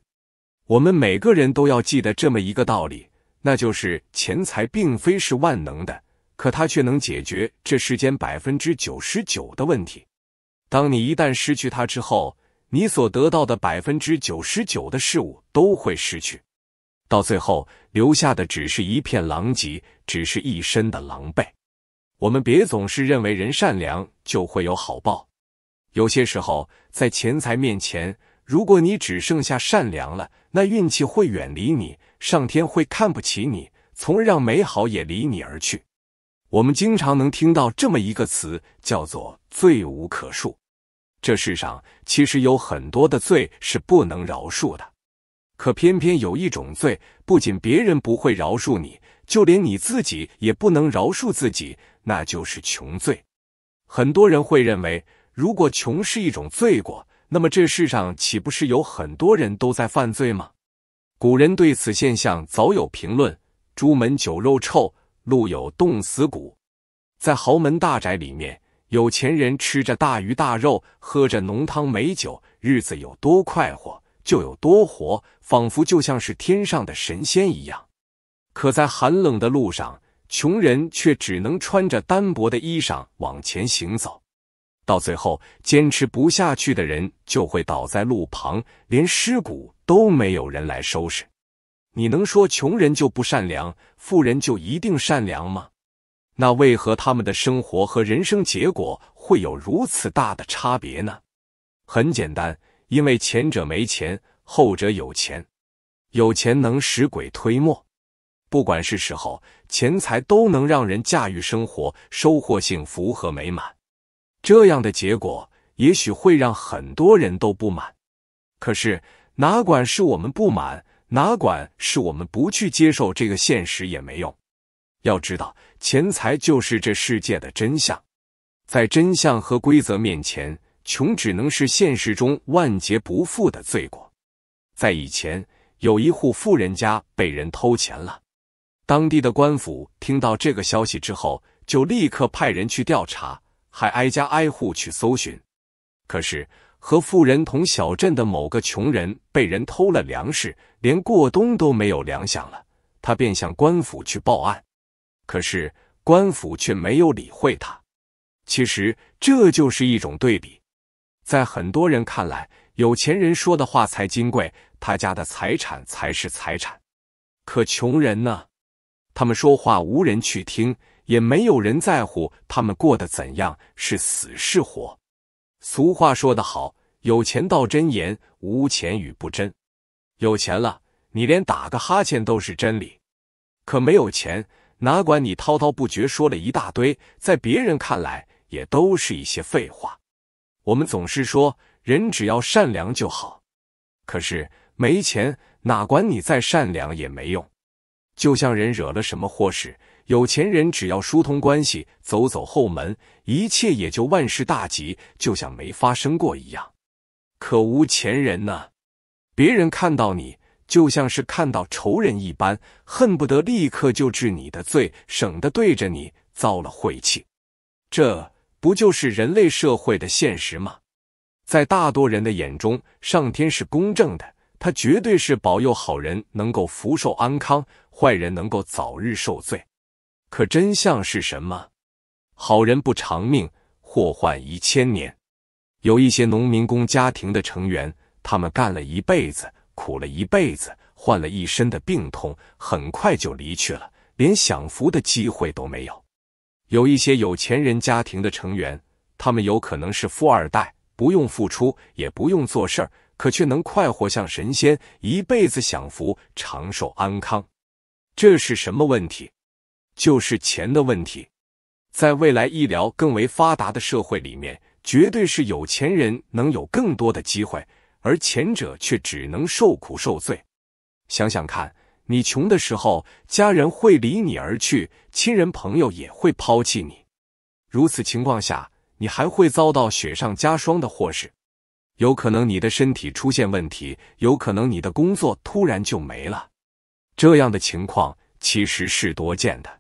A: 我们每个人都要记得这么一个道理，那就是钱财并非是万能的，可它却能解决这世间百分之九十九的问题。当你一旦失去它之后，你所得到的百分之九十九的事物都会失去，到最后留下的只是一片狼藉，只是一身的狼狈。我们别总是认为人善良就会有好报，有些时候在钱财面前，如果你只剩下善良了，那运气会远离你，上天会看不起你，从而让美好也离你而去。我们经常能听到这么一个词，叫做“罪无可恕”。这世上其实有很多的罪是不能饶恕的，可偏偏有一种罪，不仅别人不会饶恕你，就连你自己也不能饶恕自己。那就是穷罪。很多人会认为，如果穷是一种罪过，那么这世上岂不是有很多人都在犯罪吗？古人对此现象早有评论：“朱门酒肉臭，路有冻死骨。”在豪门大宅里面，有钱人吃着大鱼大肉，喝着浓汤美酒，日子有多快活就有多活，仿佛就像是天上的神仙一样。可在寒冷的路上。穷人却只能穿着单薄的衣裳往前行走，到最后坚持不下去的人就会倒在路旁，连尸骨都没有人来收拾。你能说穷人就不善良，富人就一定善良吗？那为何他们的生活和人生结果会有如此大的差别呢？很简单，因为前者没钱，后者有钱。有钱能使鬼推磨。不管是时候，钱财都能让人驾驭生活，收获幸福和美满。这样的结果，也许会让很多人都不满。可是，哪管是我们不满，哪管是我们不去接受这个现实也没用。要知道，钱财就是这世界的真相。在真相和规则面前，穷只能是现实中万劫不复的罪过。在以前，有一户富人家被人偷钱了。当地的官府听到这个消息之后，就立刻派人去调查，还挨家挨户去搜寻。可是，和富人同小镇的某个穷人被人偷了粮食，连过冬都没有粮饷了，他便向官府去报案。可是，官府却没有理会他。其实，这就是一种对比。在很多人看来，有钱人说的话才金贵，他家的财产才是财产。可穷人呢？他们说话无人去听，也没有人在乎他们过得怎样，是死是活。俗话说得好，有钱道真言，无钱语不真。有钱了，你连打个哈欠都是真理；可没有钱，哪管你滔滔不绝说了一大堆，在别人看来也都是一些废话。我们总是说人只要善良就好，可是没钱哪管你再善良也没用。就像人惹了什么祸事，有钱人只要疏通关系，走走后门，一切也就万事大吉，就像没发生过一样。可无钱人呢？别人看到你就像是看到仇人一般，恨不得立刻就治你的罪，省得对着你遭了晦气。这不就是人类社会的现实吗？在大多人的眼中，上天是公正的，他绝对是保佑好人能够福寿安康。坏人能够早日受罪，可真相是什么？好人不长命，祸患一千年。有一些农民工家庭的成员，他们干了一辈子，苦了一辈子，患了一身的病痛，很快就离去了，连享福的机会都没有。有一些有钱人家庭的成员，他们有可能是富二代，不用付出，也不用做事儿，可却能快活像神仙，一辈子享福，长寿安康。这是什么问题？就是钱的问题。在未来医疗更为发达的社会里面，绝对是有钱人能有更多的机会，而前者却只能受苦受罪。想想看，你穷的时候，家人会离你而去，亲人朋友也会抛弃你。如此情况下，你还会遭到雪上加霜的祸事。有可能你的身体出现问题，有可能你的工作突然就没了。这样的情况其实是多见的，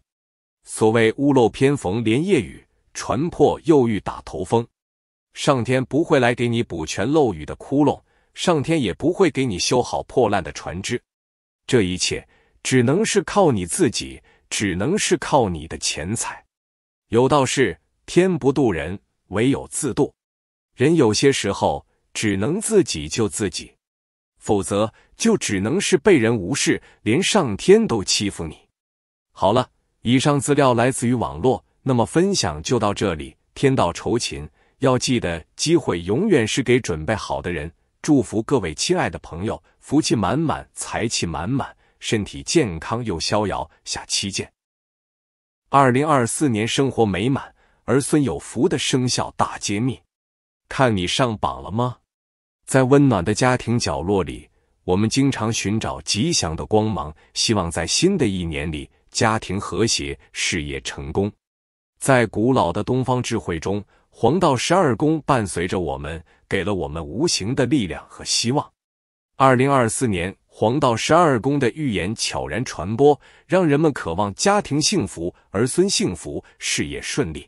A: 所谓屋漏偏逢连夜雨，船破又遇打头风。上天不会来给你补全漏雨的窟窿，上天也不会给你修好破烂的船只。这一切只能是靠你自己，只能是靠你的钱财。有道是天不渡人，唯有自渡。人有些时候只能自己救自己。否则，就只能是被人无视，连上天都欺负你。好了，以上资料来自于网络，那么分享就到这里。天道酬勤，要记得，机会永远是给准备好的人。祝福各位亲爱的朋友，福气满满，财气满满，身体健康又逍遥。下期见。二零二四年生活美满、儿孙有福的生肖大揭秘，看你上榜了吗？在温暖的家庭角落里，我们经常寻找吉祥的光芒，希望在新的一年里家庭和谐、事业成功。在古老的东方智慧中，黄道十二宫伴随着我们，给了我们无形的力量和希望。二零二四年黄道十二宫的预言悄然传播，让人们渴望家庭幸福、儿孙幸福、事业顺利。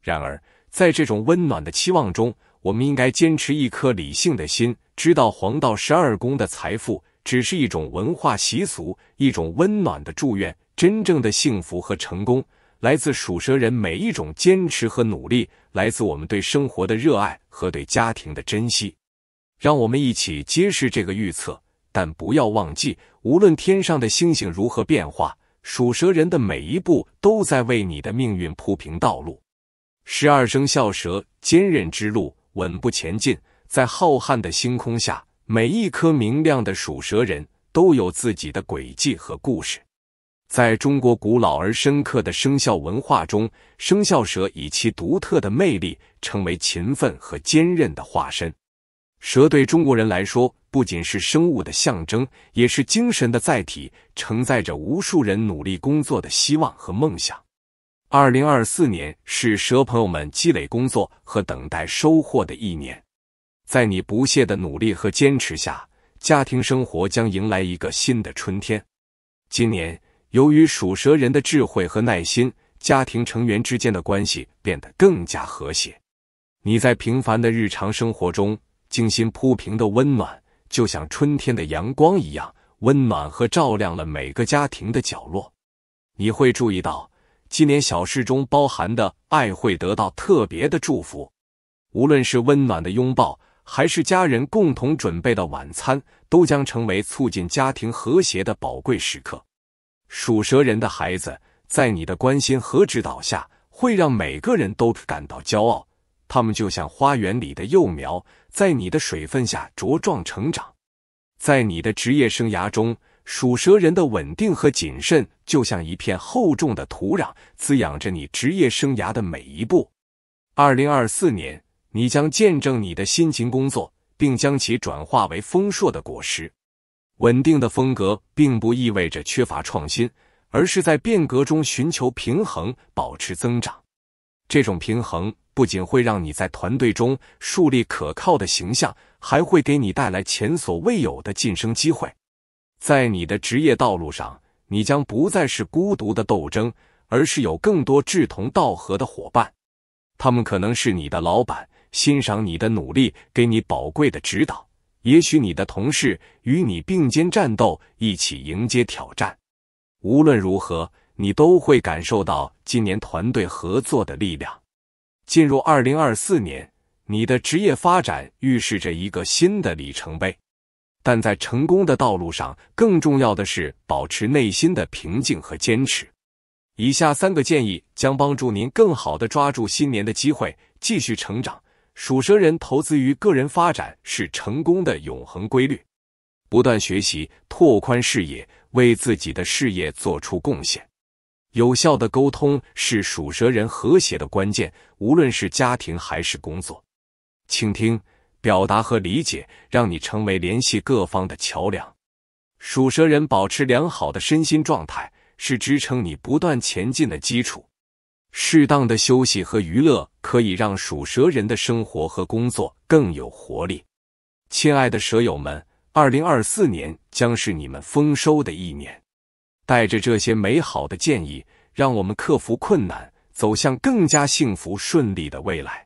A: 然而，在这种温暖的期望中，我们应该坚持一颗理性的心，知道黄道十二宫的财富只是一种文化习俗，一种温暖的祝愿。真正的幸福和成功来自属蛇人每一种坚持和努力，来自我们对生活的热爱和对家庭的珍惜。让我们一起揭示这个预测，但不要忘记，无论天上的星星如何变化，属蛇人的每一步都在为你的命运铺平道路。十二生肖蛇，坚韧之路。稳步前进，在浩瀚的星空下，每一颗明亮的属蛇人都有自己的轨迹和故事。在中国古老而深刻的生肖文化中，生肖蛇以其独特的魅力，成为勤奋和坚韧的化身。蛇对中国人来说，不仅是生物的象征，也是精神的载体，承载着无数人努力工作的希望和梦想。二零二四年是蛇朋友们积累工作和等待收获的一年，在你不懈的努力和坚持下，家庭生活将迎来一个新的春天。今年，由于属蛇人的智慧和耐心，家庭成员之间的关系变得更加和谐。你在平凡的日常生活中精心铺平的温暖，就像春天的阳光一样，温暖和照亮了每个家庭的角落。你会注意到。今年小事中包含的爱会得到特别的祝福，无论是温暖的拥抱，还是家人共同准备的晚餐，都将成为促进家庭和谐的宝贵时刻。属蛇人的孩子，在你的关心和指导下，会让每个人都感到骄傲。他们就像花园里的幼苗，在你的水分下茁壮成长。在你的职业生涯中，属蛇人的稳定和谨慎，就像一片厚重的土壤，滋养着你职业生涯的每一步。二零二四年，你将见证你的辛勤工作，并将其转化为丰硕的果实。稳定的风格并不意味着缺乏创新，而是在变革中寻求平衡，保持增长。这种平衡不仅会让你在团队中树立可靠的形象，还会给你带来前所未有的晋升机会。在你的职业道路上，你将不再是孤独的斗争，而是有更多志同道合的伙伴。他们可能是你的老板，欣赏你的努力，给你宝贵的指导；也许你的同事与你并肩战斗，一起迎接挑战。无论如何，你都会感受到今年团队合作的力量。进入二零二四年，你的职业发展预示着一个新的里程碑。但在成功的道路上，更重要的是保持内心的平静和坚持。以下三个建议将帮助您更好地抓住新年的机会，继续成长。属蛇人投资于个人发展是成功的永恒规律，不断学习、拓宽视野，为自己的事业做出贡献。有效的沟通是属蛇人和谐的关键，无论是家庭还是工作。倾听。表达和理解，让你成为联系各方的桥梁。属蛇人保持良好的身心状态，是支撑你不断前进的基础。适当的休息和娱乐，可以让属蛇人的生活和工作更有活力。亲爱的蛇友们，二零二四年将是你们丰收的一年。带着这些美好的建议，让我们克服困难，走向更加幸福顺利的未来。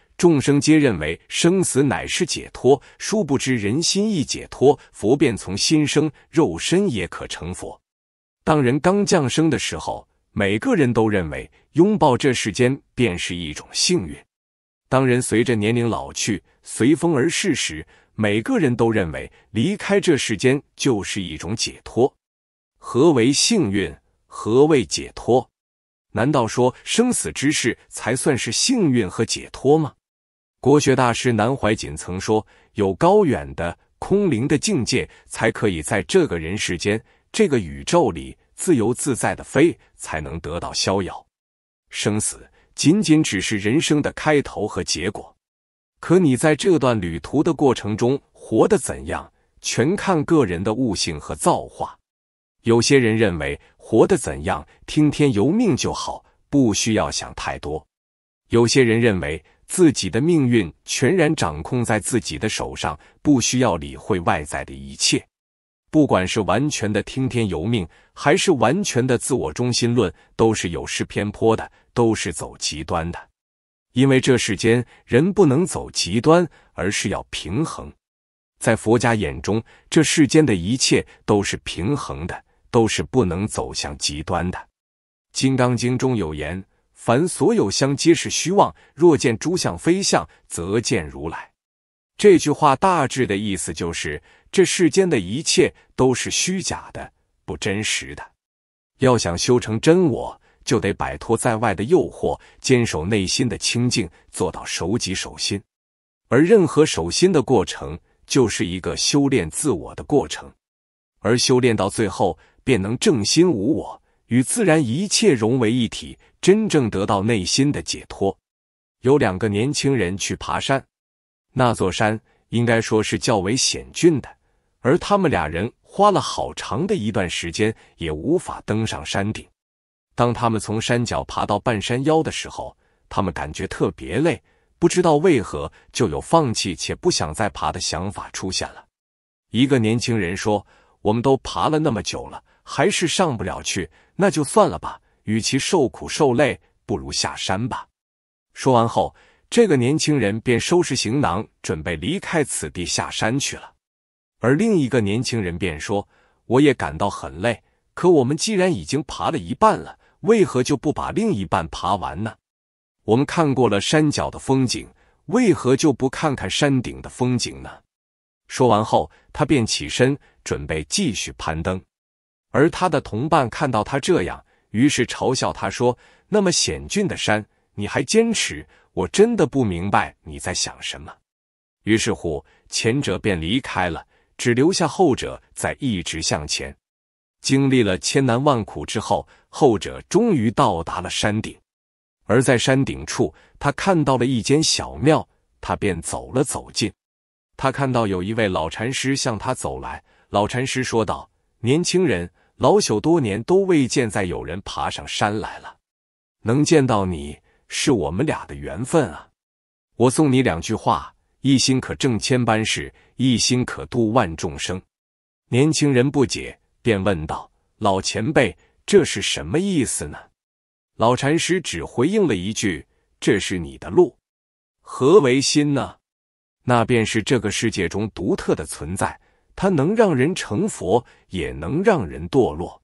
A: 众生皆认为生死乃是解脱，殊不知人心一解脱，佛便从心生，肉身也可成佛。当人刚降生的时候，每个人都认为拥抱这世间便是一种幸运；当人随着年龄老去，随风而逝时，每个人都认为离开这世间就是一种解脱。何为幸运？何谓解脱？难道说生死之事才算是幸运和解脱吗？国学大师南怀瑾曾说：“有高远的、空灵的境界，才可以在这个人世间、这个宇宙里自由自在的飞，才能得到逍遥。生死仅仅只是人生的开头和结果，可你在这段旅途的过程中，活得怎样，全看个人的悟性和造化。有些人认为活得怎样，听天由命就好，不需要想太多；有些人认为。”自己的命运全然掌控在自己的手上，不需要理会外在的一切。不管是完全的听天由命，还是完全的自我中心论，都是有失偏颇的，都是走极端的。因为这世间人不能走极端，而是要平衡。在佛家眼中，这世间的一切都是平衡的，都是不能走向极端的。《金刚经》中有言。凡所有相，皆是虚妄。若见诸相非相，则见如来。这句话大致的意思就是，这世间的一切都是虚假的、不真实的。要想修成真我，就得摆脱在外的诱惑，坚守内心的清净，做到守己守心。而任何守心的过程，就是一个修炼自我的过程。而修炼到最后，便能正心无我。与自然一切融为一体，真正得到内心的解脱。有两个年轻人去爬山，那座山应该说是较为险峻的，而他们俩人花了好长的一段时间，也无法登上山顶。当他们从山脚爬到半山腰的时候，他们感觉特别累，不知道为何就有放弃且不想再爬的想法出现了。一个年轻人说：“我们都爬了那么久了。”还是上不了去，那就算了吧。与其受苦受累，不如下山吧。说完后，这个年轻人便收拾行囊，准备离开此地下山去了。而另一个年轻人便说：“我也感到很累，可我们既然已经爬了一半了，为何就不把另一半爬完呢？我们看过了山脚的风景，为何就不看看山顶的风景呢？”说完后，他便起身准备继续攀登。而他的同伴看到他这样，于是嘲笑他说：“那么险峻的山，你还坚持？我真的不明白你在想什么。”于是乎，前者便离开了，只留下后者在一直向前。经历了千难万苦之后，后者终于到达了山顶。而在山顶处，他看到了一间小庙，他便走了走近。他看到有一位老禅师向他走来，老禅师说道：“年轻人。”老朽多年都未见再有人爬上山来了，能见到你是我们俩的缘分啊！我送你两句话：一心可正千般事，一心可度万众生。年轻人不解，便问道：“老前辈，这是什么意思呢？”老禅师只回应了一句：“这是你的路。何为心呢？那便是这个世界中独特的存在。”它能让人成佛，也能让人堕落。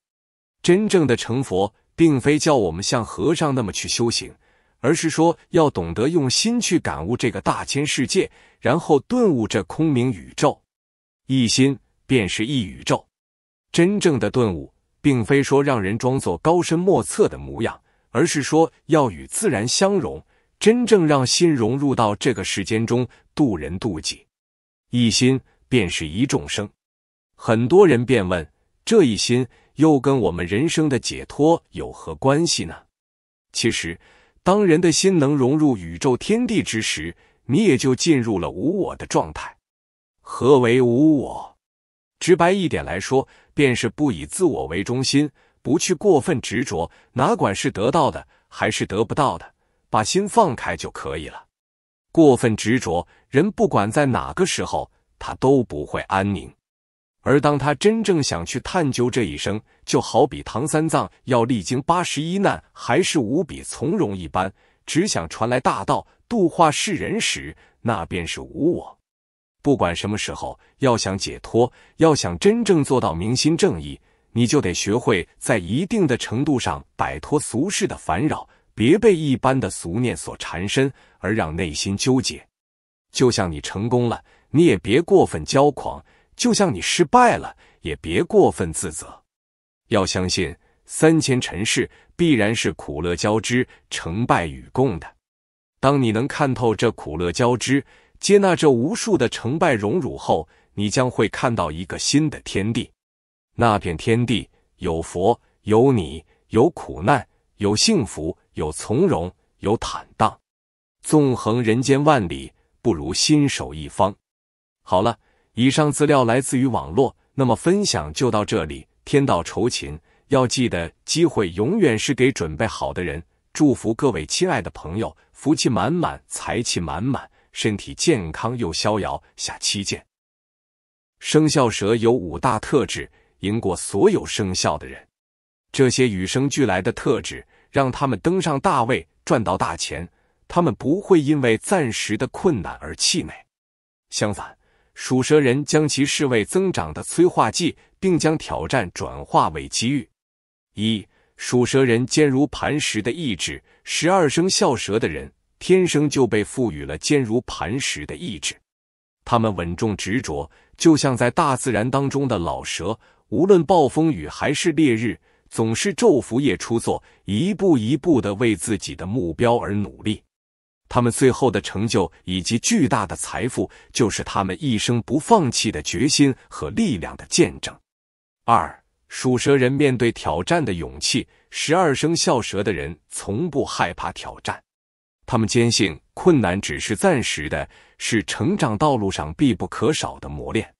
A: 真正的成佛，并非叫我们像和尚那么去修行，而是说要懂得用心去感悟这个大千世界，然后顿悟这空明宇宙。一心便是一宇宙。真正的顿悟，并非说让人装作高深莫测的模样，而是说要与自然相融，真正让心融入到这个世间中，度人度己。一心。便是一众生，很多人便问：这一心又跟我们人生的解脱有何关系呢？其实，当人的心能融入宇宙天地之时，你也就进入了无我的状态。何为无我？直白一点来说，便是不以自我为中心，不去过分执着，哪管是得到的还是得不到的，把心放开就可以了。过分执着，人不管在哪个时候。他都不会安宁，而当他真正想去探究这一生，就好比唐三藏要历经八十一难，还是无比从容一般。只想传来大道，度化世人时，那便是无我。不管什么时候，要想解脱，要想真正做到明心正义，你就得学会在一定的程度上摆脱俗世的烦扰，别被一般的俗念所缠身，而让内心纠结。就像你成功了。你也别过分骄狂，就像你失败了，也别过分自责。要相信，三千尘世必然是苦乐交织、成败与共的。当你能看透这苦乐交织，接纳这无数的成败荣辱后，你将会看到一个新的天地。那片天地有佛，有你，有苦难，有幸福，有从容，有坦荡。纵横人间万里，不如心守一方。好了，以上资料来自于网络。那么分享就到这里。天道酬勤，要记得机会永远是给准备好的人。祝福各位亲爱的朋友，福气满满，财气满满，身体健康又逍遥。下期见。生肖蛇有五大特质，赢过所有生肖的人。这些与生俱来的特质，让他们登上大位，赚到大钱。他们不会因为暂时的困难而气馁，相反。属蛇人将其视为增长的催化剂，并将挑战转化为机遇。一属蛇人坚如磐石的意志，十二生肖蛇的人天生就被赋予了坚如磐石的意志。他们稳重执着，就像在大自然当中的老蛇，无论暴风雨还是烈日，总是昼伏夜出，做一步一步的为自己的目标而努力。他们最后的成就以及巨大的财富，就是他们一生不放弃的决心和力量的见证。二属蛇人面对挑战的勇气，十二生肖蛇的人从不害怕挑战。他们坚信困难只是暂时的，是成长道路上必不可少的磨练。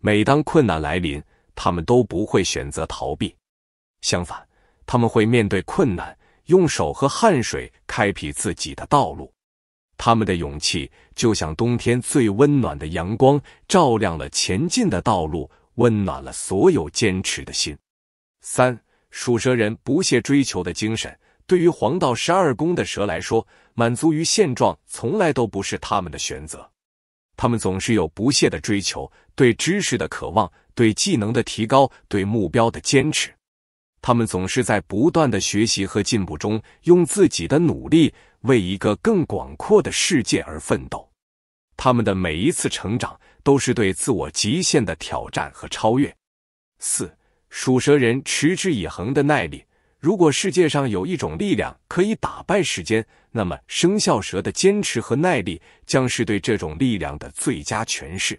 A: 每当困难来临，他们都不会选择逃避，相反，他们会面对困难，用手和汗水开辟自己的道路。他们的勇气就像冬天最温暖的阳光，照亮了前进的道路，温暖了所有坚持的心。三属蛇人不懈追求的精神，对于黄道十二宫的蛇来说，满足于现状从来都不是他们的选择。他们总是有不懈的追求，对知识的渴望，对技能的提高，对目标的坚持。他们总是在不断的学习和进步中，用自己的努力。为一个更广阔的世界而奋斗，他们的每一次成长都是对自我极限的挑战和超越。四属蛇人持之以恒的耐力，如果世界上有一种力量可以打败时间，那么生肖蛇的坚持和耐力将是对这种力量的最佳诠释。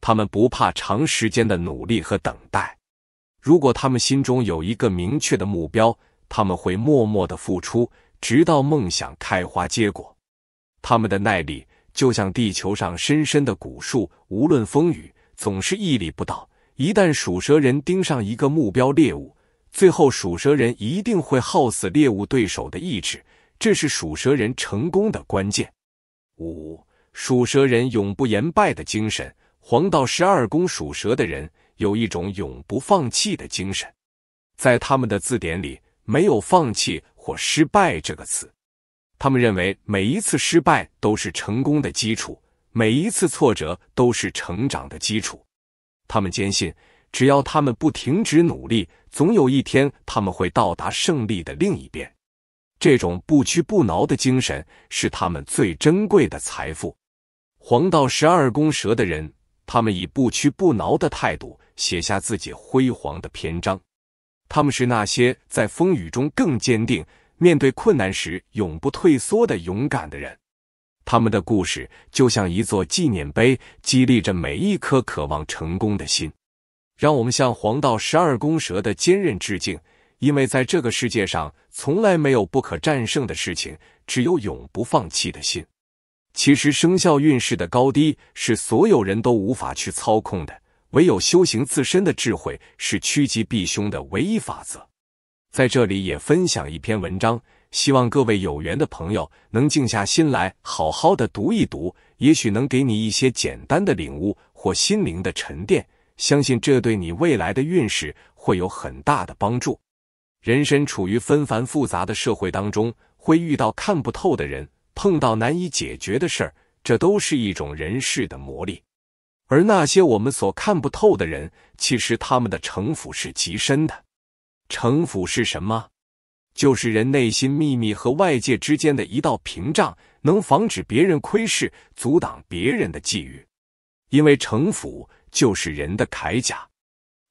A: 他们不怕长时间的努力和等待，如果他们心中有一个明确的目标，他们会默默的付出。直到梦想开花结果，他们的耐力就像地球上深深的古树，无论风雨，总是屹立不倒。一旦属蛇人盯上一个目标猎物，最后属蛇人一定会耗死猎物对手的意志，这是属蛇人成功的关键。五属蛇人永不言败的精神，黄道十二宫属蛇的人有一种永不放弃的精神，在他们的字典里没有放弃。或失败这个词，他们认为每一次失败都是成功的基础，每一次挫折都是成长的基础。他们坚信，只要他们不停止努力，总有一天他们会到达胜利的另一边。这种不屈不挠的精神是他们最珍贵的财富。黄道十二宫蛇的人，他们以不屈不挠的态度写下自己辉煌的篇章。他们是那些在风雨中更坚定、面对困难时永不退缩的勇敢的人。他们的故事就像一座纪念碑，激励着每一颗渴望成功的心。让我们向黄道十二宫蛇的坚韧致敬，因为在这个世界上，从来没有不可战胜的事情，只有永不放弃的心。其实，生肖运势的高低是所有人都无法去操控的。唯有修行自身的智慧是趋吉避凶的唯一法则。在这里也分享一篇文章，希望各位有缘的朋友能静下心来好好的读一读，也许能给你一些简单的领悟或心灵的沉淀。相信这对你未来的运势会有很大的帮助。人生处于纷繁复杂的社会当中，会遇到看不透的人，碰到难以解决的事儿，这都是一种人世的磨砺。而那些我们所看不透的人，其实他们的城府是极深的。城府是什么？就是人内心秘密和外界之间的一道屏障，能防止别人窥视，阻挡别人的觊觎。因为城府就是人的铠甲。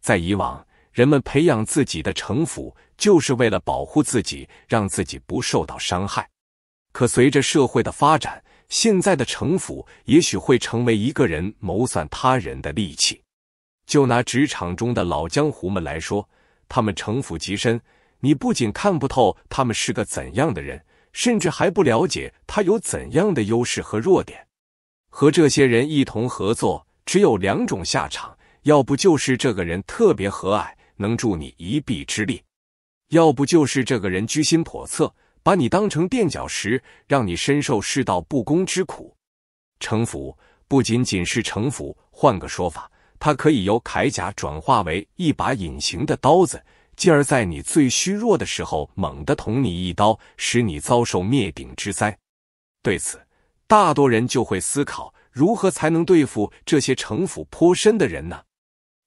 A: 在以往，人们培养自己的城府，就是为了保护自己，让自己不受到伤害。可随着社会的发展，现在的城府也许会成为一个人谋算他人的利器。就拿职场中的老江湖们来说，他们城府极深，你不仅看不透他们是个怎样的人，甚至还不了解他有怎样的优势和弱点。和这些人一同合作，只有两种下场：要不就是这个人特别和蔼，能助你一臂之力；要不就是这个人居心叵测。把你当成垫脚石，让你深受世道不公之苦。城府不仅仅是城府，换个说法，它可以由铠甲转化为一把隐形的刀子，继而在你最虚弱的时候猛地捅你一刀，使你遭受灭顶之灾。对此，大多人就会思考如何才能对付这些城府颇深的人呢？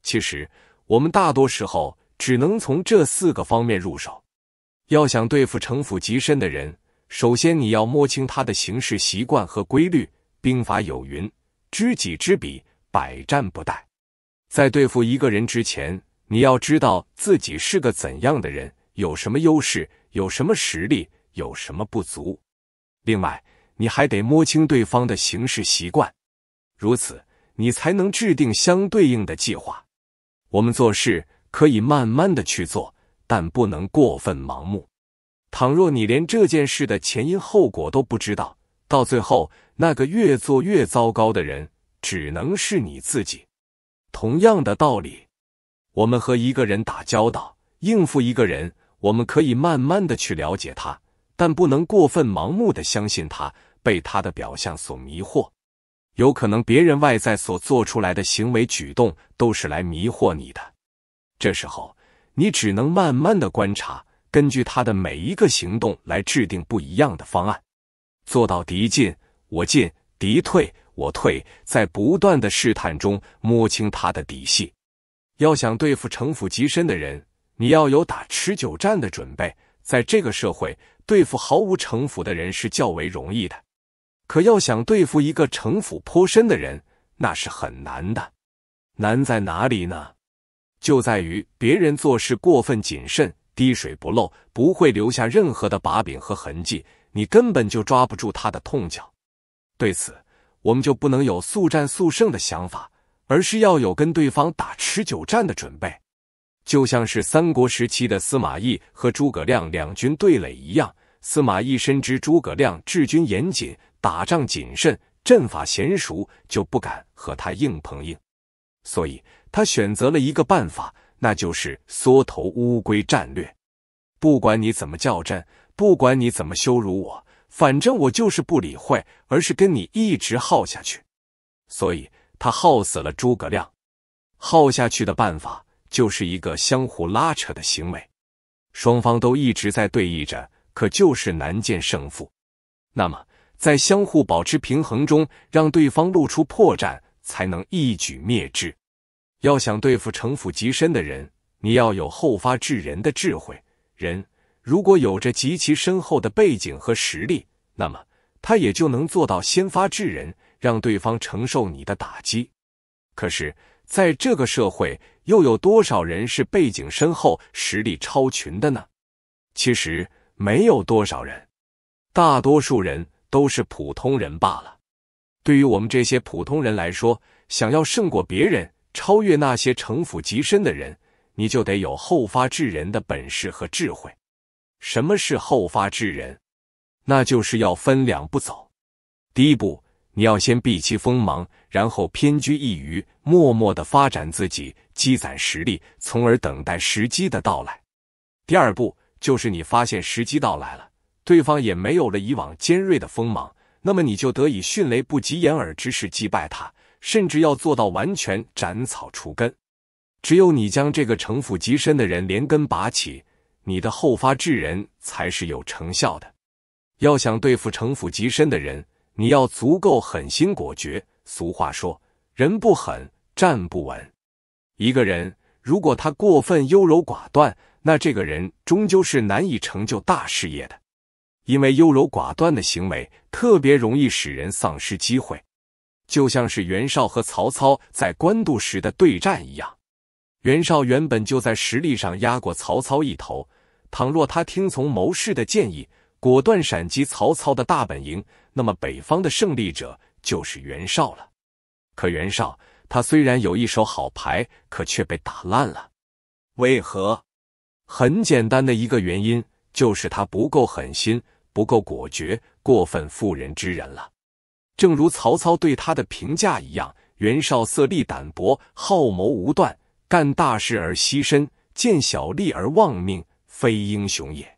A: 其实，我们大多时候只能从这四个方面入手。要想对付城府极深的人，首先你要摸清他的行事习惯和规律。兵法有云：“知己知彼，百战不殆。”在对付一个人之前，你要知道自己是个怎样的人，有什么优势，有什么实力，有什么不足。另外，你还得摸清对方的行事习惯，如此你才能制定相对应的计划。我们做事可以慢慢的去做。但不能过分盲目。倘若你连这件事的前因后果都不知道，到最后那个越做越糟糕的人，只能是你自己。同样的道理，我们和一个人打交道、应付一个人，我们可以慢慢的去了解他，但不能过分盲目的相信他，被他的表象所迷惑。有可能别人外在所做出来的行为举动，都是来迷惑你的。这时候。你只能慢慢的观察，根据他的每一个行动来制定不一样的方案，做到敌进我进，敌退我退，在不断的试探中摸清他的底细。要想对付城府极深的人，你要有打持久战的准备。在这个社会，对付毫无城府的人是较为容易的，可要想对付一个城府颇深的人，那是很难的。难在哪里呢？就在于别人做事过分谨慎，滴水不漏，不会留下任何的把柄和痕迹，你根本就抓不住他的痛脚。对此，我们就不能有速战速胜的想法，而是要有跟对方打持久战的准备。就像是三国时期的司马懿和诸葛亮两军对垒一样，司马懿深知诸葛亮治军严谨，打仗谨慎，阵法娴熟，就不敢和他硬碰硬，所以。他选择了一个办法，那就是缩头乌龟战略。不管你怎么叫阵，不管你怎么羞辱我，反正我就是不理会，而是跟你一直耗下去。所以，他耗死了诸葛亮。耗下去的办法就是一个相互拉扯的行为，双方都一直在对弈着，可就是难见胜负。那么，在相互保持平衡中，让对方露出破绽，才能一举灭之。要想对付城府极深的人，你要有后发制人的智慧。人如果有着极其深厚的背景和实力，那么他也就能做到先发制人，让对方承受你的打击。可是，在这个社会，又有多少人是背景深厚、实力超群的呢？其实没有多少人，大多数人都是普通人罢了。对于我们这些普通人来说，想要胜过别人。超越那些城府极深的人，你就得有后发制人的本事和智慧。什么是后发制人？那就是要分两步走。第一步，你要先避其锋芒，然后偏居一隅，默默的发展自己，积攒实力，从而等待时机的到来。第二步，就是你发现时机到来了，对方也没有了以往尖锐的锋芒，那么你就得以迅雷不及掩耳之势击败他。甚至要做到完全斩草除根，只有你将这个城府极深的人连根拔起，你的后发制人才是有成效的。要想对付城府极深的人，你要足够狠心果决。俗话说，人不狠，站不稳。一个人如果他过分优柔寡断，那这个人终究是难以成就大事业的，因为优柔寡断的行为特别容易使人丧失机会。就像是袁绍和曹操在官渡时的对战一样，袁绍原本就在实力上压过曹操一头。倘若他听从谋士的建议，果断闪击曹操的大本营，那么北方的胜利者就是袁绍了。可袁绍他虽然有一手好牌，可却被打烂了。为何？很简单的一个原因就是他不够狠心，不够果决，过分妇人之仁了。正如曹操对他的评价一样，袁绍色厉胆薄，好谋无断，干大事而惜身，见小利而忘命，非英雄也。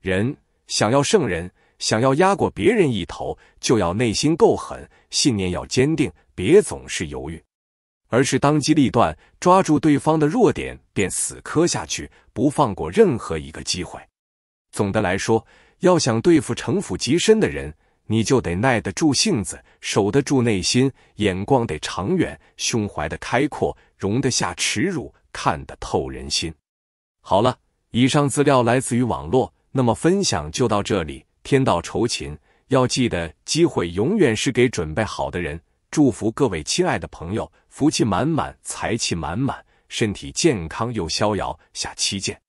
A: 人想要胜人，想要压过别人一头，就要内心够狠，信念要坚定，别总是犹豫，而是当机立断，抓住对方的弱点便死磕下去，不放过任何一个机会。总的来说，要想对付城府极深的人。你就得耐得住性子，守得住内心，眼光得长远，胸怀的开阔，容得下耻辱，看得透人心。好了，以上资料来自于网络，那么分享就到这里。天道酬勤，要记得，机会永远是给准备好的人。祝福各位亲爱的朋友，福气满满，财气满满，身体健康又逍遥。下期见。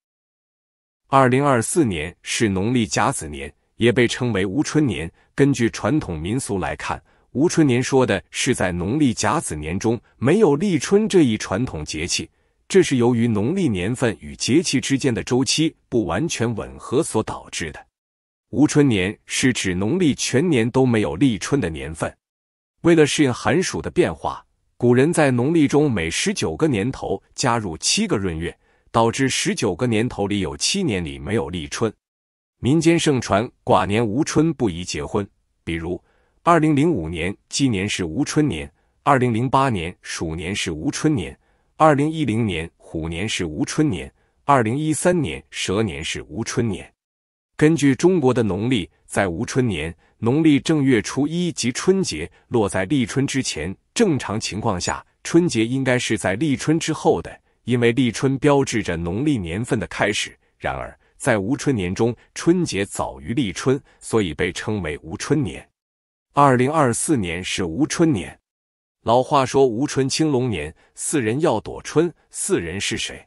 A: 二零二四年是农历甲子年。也被称为无春年。根据传统民俗来看，吴春年说的是在农历甲子年中没有立春这一传统节气，这是由于农历年份与节气之间的周期不完全吻合所导致的。无春年是指农历全年都没有立春的年份。为了适应寒暑的变化，古人在农历中每十九个年头加入七个闰月，导致十九个年头里有七年里没有立春。民间盛传，寡年无春不宜结婚。比如，二零零五年鸡年是无春年，二零零八年鼠年是无春年，二零一零年虎年是无春年，二零一三年蛇年是无春年。根据中国的农历，在无春年，农历正月初一及春节落在立春之前。正常情况下，春节应该是在立春之后的，因为立春标志着农历年份的开始。然而，在无春年中，春节早于立春，所以被称为无春年。二零二四年是无春年。老话说“无春青龙年”，四人要躲春，四人是谁？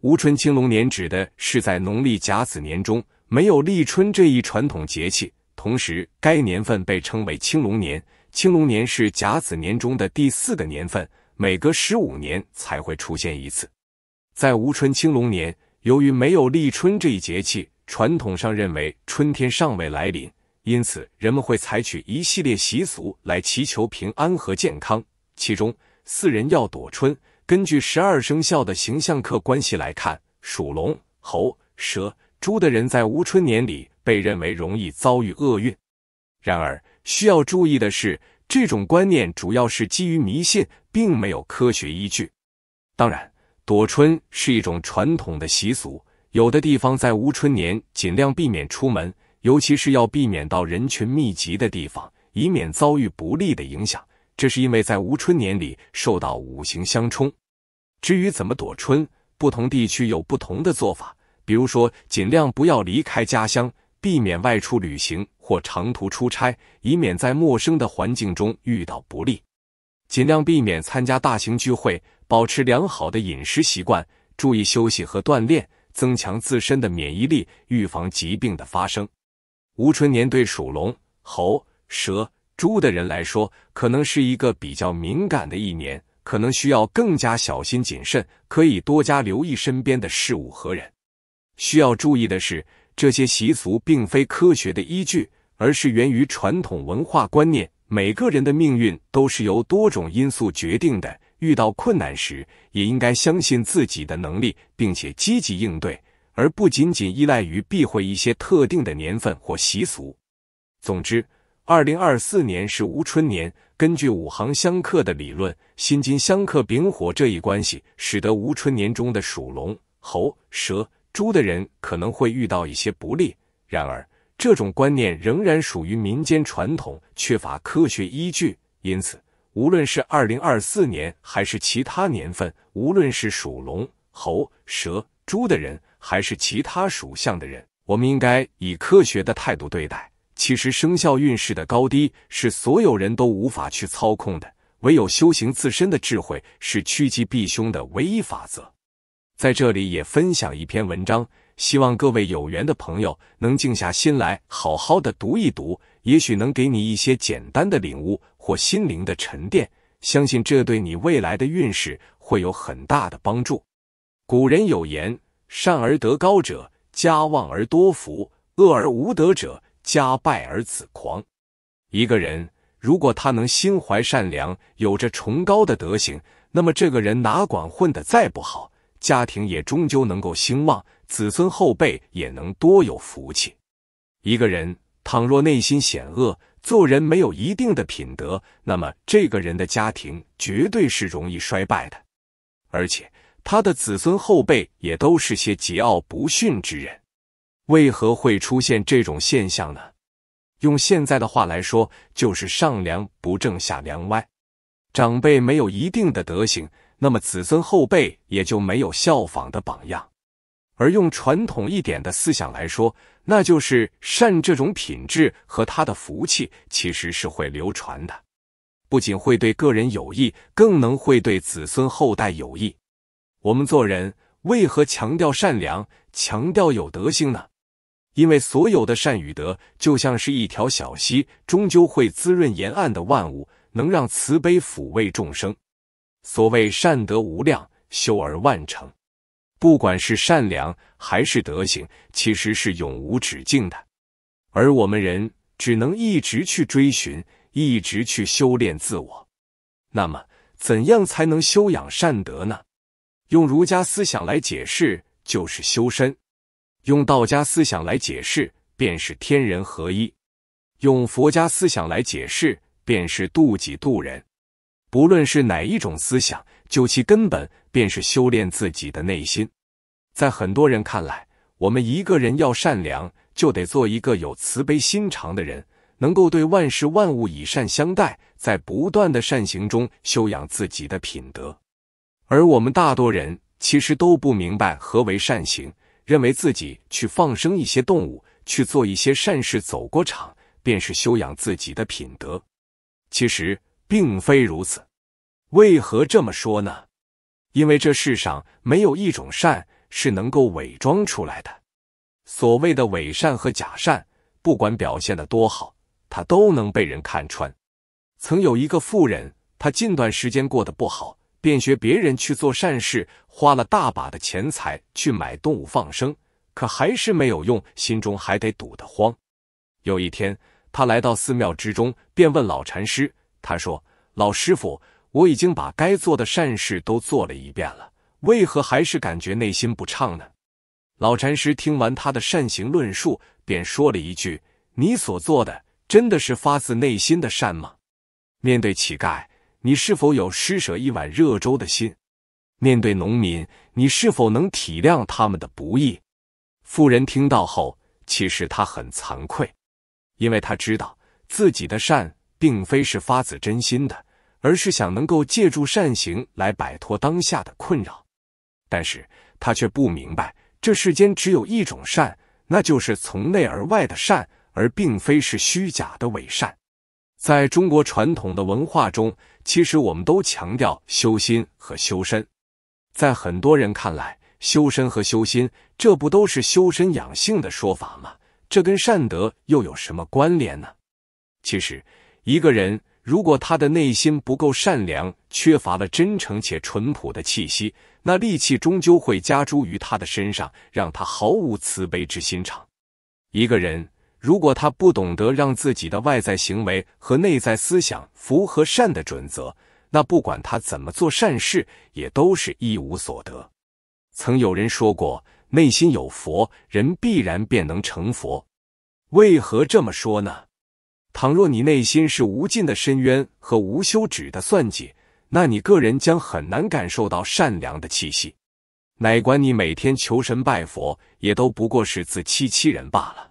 A: 无春青龙年指的是在农历甲子年中没有立春这一传统节气，同时该年份被称为青龙年。青龙年是甲子年中的第四个年份，每隔十五年才会出现一次。在无春青龙年。由于没有立春这一节气，传统上认为春天尚未来临，因此人们会采取一系列习俗来祈求平安和健康。其中，四人要躲春。根据十二生肖的形象客关系来看，属龙、猴、蛇、猪的人在无春年里被认为容易遭遇厄运。然而，需要注意的是，这种观念主要是基于迷信，并没有科学依据。当然。躲春是一种传统的习俗，有的地方在无春年尽量避免出门，尤其是要避免到人群密集的地方，以免遭遇不利的影响。这是因为在无春年里受到五行相冲。至于怎么躲春，不同地区有不同的做法。比如说，尽量不要离开家乡，避免外出旅行或长途出差，以免在陌生的环境中遇到不利；尽量避免参加大型聚会。保持良好的饮食习惯，注意休息和锻炼，增强自身的免疫力，预防疾病的发生。吴春年对属龙、猴、蛇、猪的人来说，可能是一个比较敏感的一年，可能需要更加小心谨慎，可以多加留意身边的事物和人。需要注意的是，这些习俗并非科学的依据，而是源于传统文化观念。每个人的命运都是由多种因素决定的。遇到困难时，也应该相信自己的能力，并且积极应对，而不仅仅依赖于避讳一些特定的年份或习俗。总之，二零二四年是无春年。根据五行相克的理论，辛金相克丙火这一关系，使得无春年中的属龙、猴、蛇、猪的人可能会遇到一些不利。然而，这种观念仍然属于民间传统，缺乏科学依据，因此。无论是二零二四年，还是其他年份，无论是属龙、猴、蛇、猪的人，还是其他属相的人，我们应该以科学的态度对待。其实生肖运势的高低是所有人都无法去操控的，唯有修行自身的智慧是趋吉避凶的唯一法则。在这里也分享一篇文章。希望各位有缘的朋友能静下心来，好好的读一读，也许能给你一些简单的领悟或心灵的沉淀。相信这对你未来的运势会有很大的帮助。古人有言：“善而德高者，家旺而多福；恶而无德者，家败而子狂。”一个人如果他能心怀善良，有着崇高的德行，那么这个人哪管混得再不好，家庭也终究能够兴旺。子孙后辈也能多有福气。一个人倘若内心险恶，做人没有一定的品德，那么这个人的家庭绝对是容易衰败的，而且他的子孙后辈也都是些桀骜不驯之人。为何会出现这种现象呢？用现在的话来说，就是上梁不正下梁歪。长辈没有一定的德行，那么子孙后辈也就没有效仿的榜样。而用传统一点的思想来说，那就是善这种品质和他的福气其实是会流传的，不仅会对个人有益，更能会对子孙后代有益。我们做人为何强调善良，强调有德性呢？因为所有的善与德就像是一条小溪，终究会滋润沿岸的万物，能让慈悲抚慰众生。所谓善德无量，修而万成。不管是善良还是德行，其实是永无止境的，而我们人只能一直去追寻，一直去修炼自我。那么，怎样才能修养善德呢？用儒家思想来解释，就是修身；用道家思想来解释，便是天人合一；用佛家思想来解释，便是渡己渡人。不论是哪一种思想，究其根本。便是修炼自己的内心，在很多人看来，我们一个人要善良，就得做一个有慈悲心肠的人，能够对万事万物以善相待，在不断的善行中修养自己的品德。而我们大多人其实都不明白何为善行，认为自己去放生一些动物，去做一些善事，走过场便是修养自己的品德。其实并非如此，为何这么说呢？因为这世上没有一种善是能够伪装出来的，所谓的伪善和假善，不管表现的多好，它都能被人看穿。曾有一个富人，他近段时间过得不好，便学别人去做善事，花了大把的钱财去买动物放生，可还是没有用，心中还得堵得慌。有一天，他来到寺庙之中，便问老禅师：“他说，老师傅。”我已经把该做的善事都做了一遍了，为何还是感觉内心不畅呢？老禅师听完他的善行论述，便说了一句：“你所做的真的是发自内心的善吗？面对乞丐，你是否有施舍一碗热粥的心？面对农民，你是否能体谅他们的不易？”富人听到后，其实他很惭愧，因为他知道自己的善并非是发自真心的。而是想能够借助善行来摆脱当下的困扰，但是他却不明白，这世间只有一种善，那就是从内而外的善，而并非是虚假的伪善。在中国传统的文化中，其实我们都强调修心和修身。在很多人看来，修身和修心，这不都是修身养性的说法吗？这跟善德又有什么关联呢？其实，一个人。如果他的内心不够善良，缺乏了真诚且淳朴的气息，那戾气终究会加诸于他的身上，让他毫无慈悲之心肠。一个人如果他不懂得让自己的外在行为和内在思想符合善的准则，那不管他怎么做善事，也都是一无所得。曾有人说过，内心有佛，人必然便能成佛。为何这么说呢？倘若你内心是无尽的深渊和无休止的算计，那你个人将很难感受到善良的气息。乃管你每天求神拜佛，也都不过是自欺欺人罢了。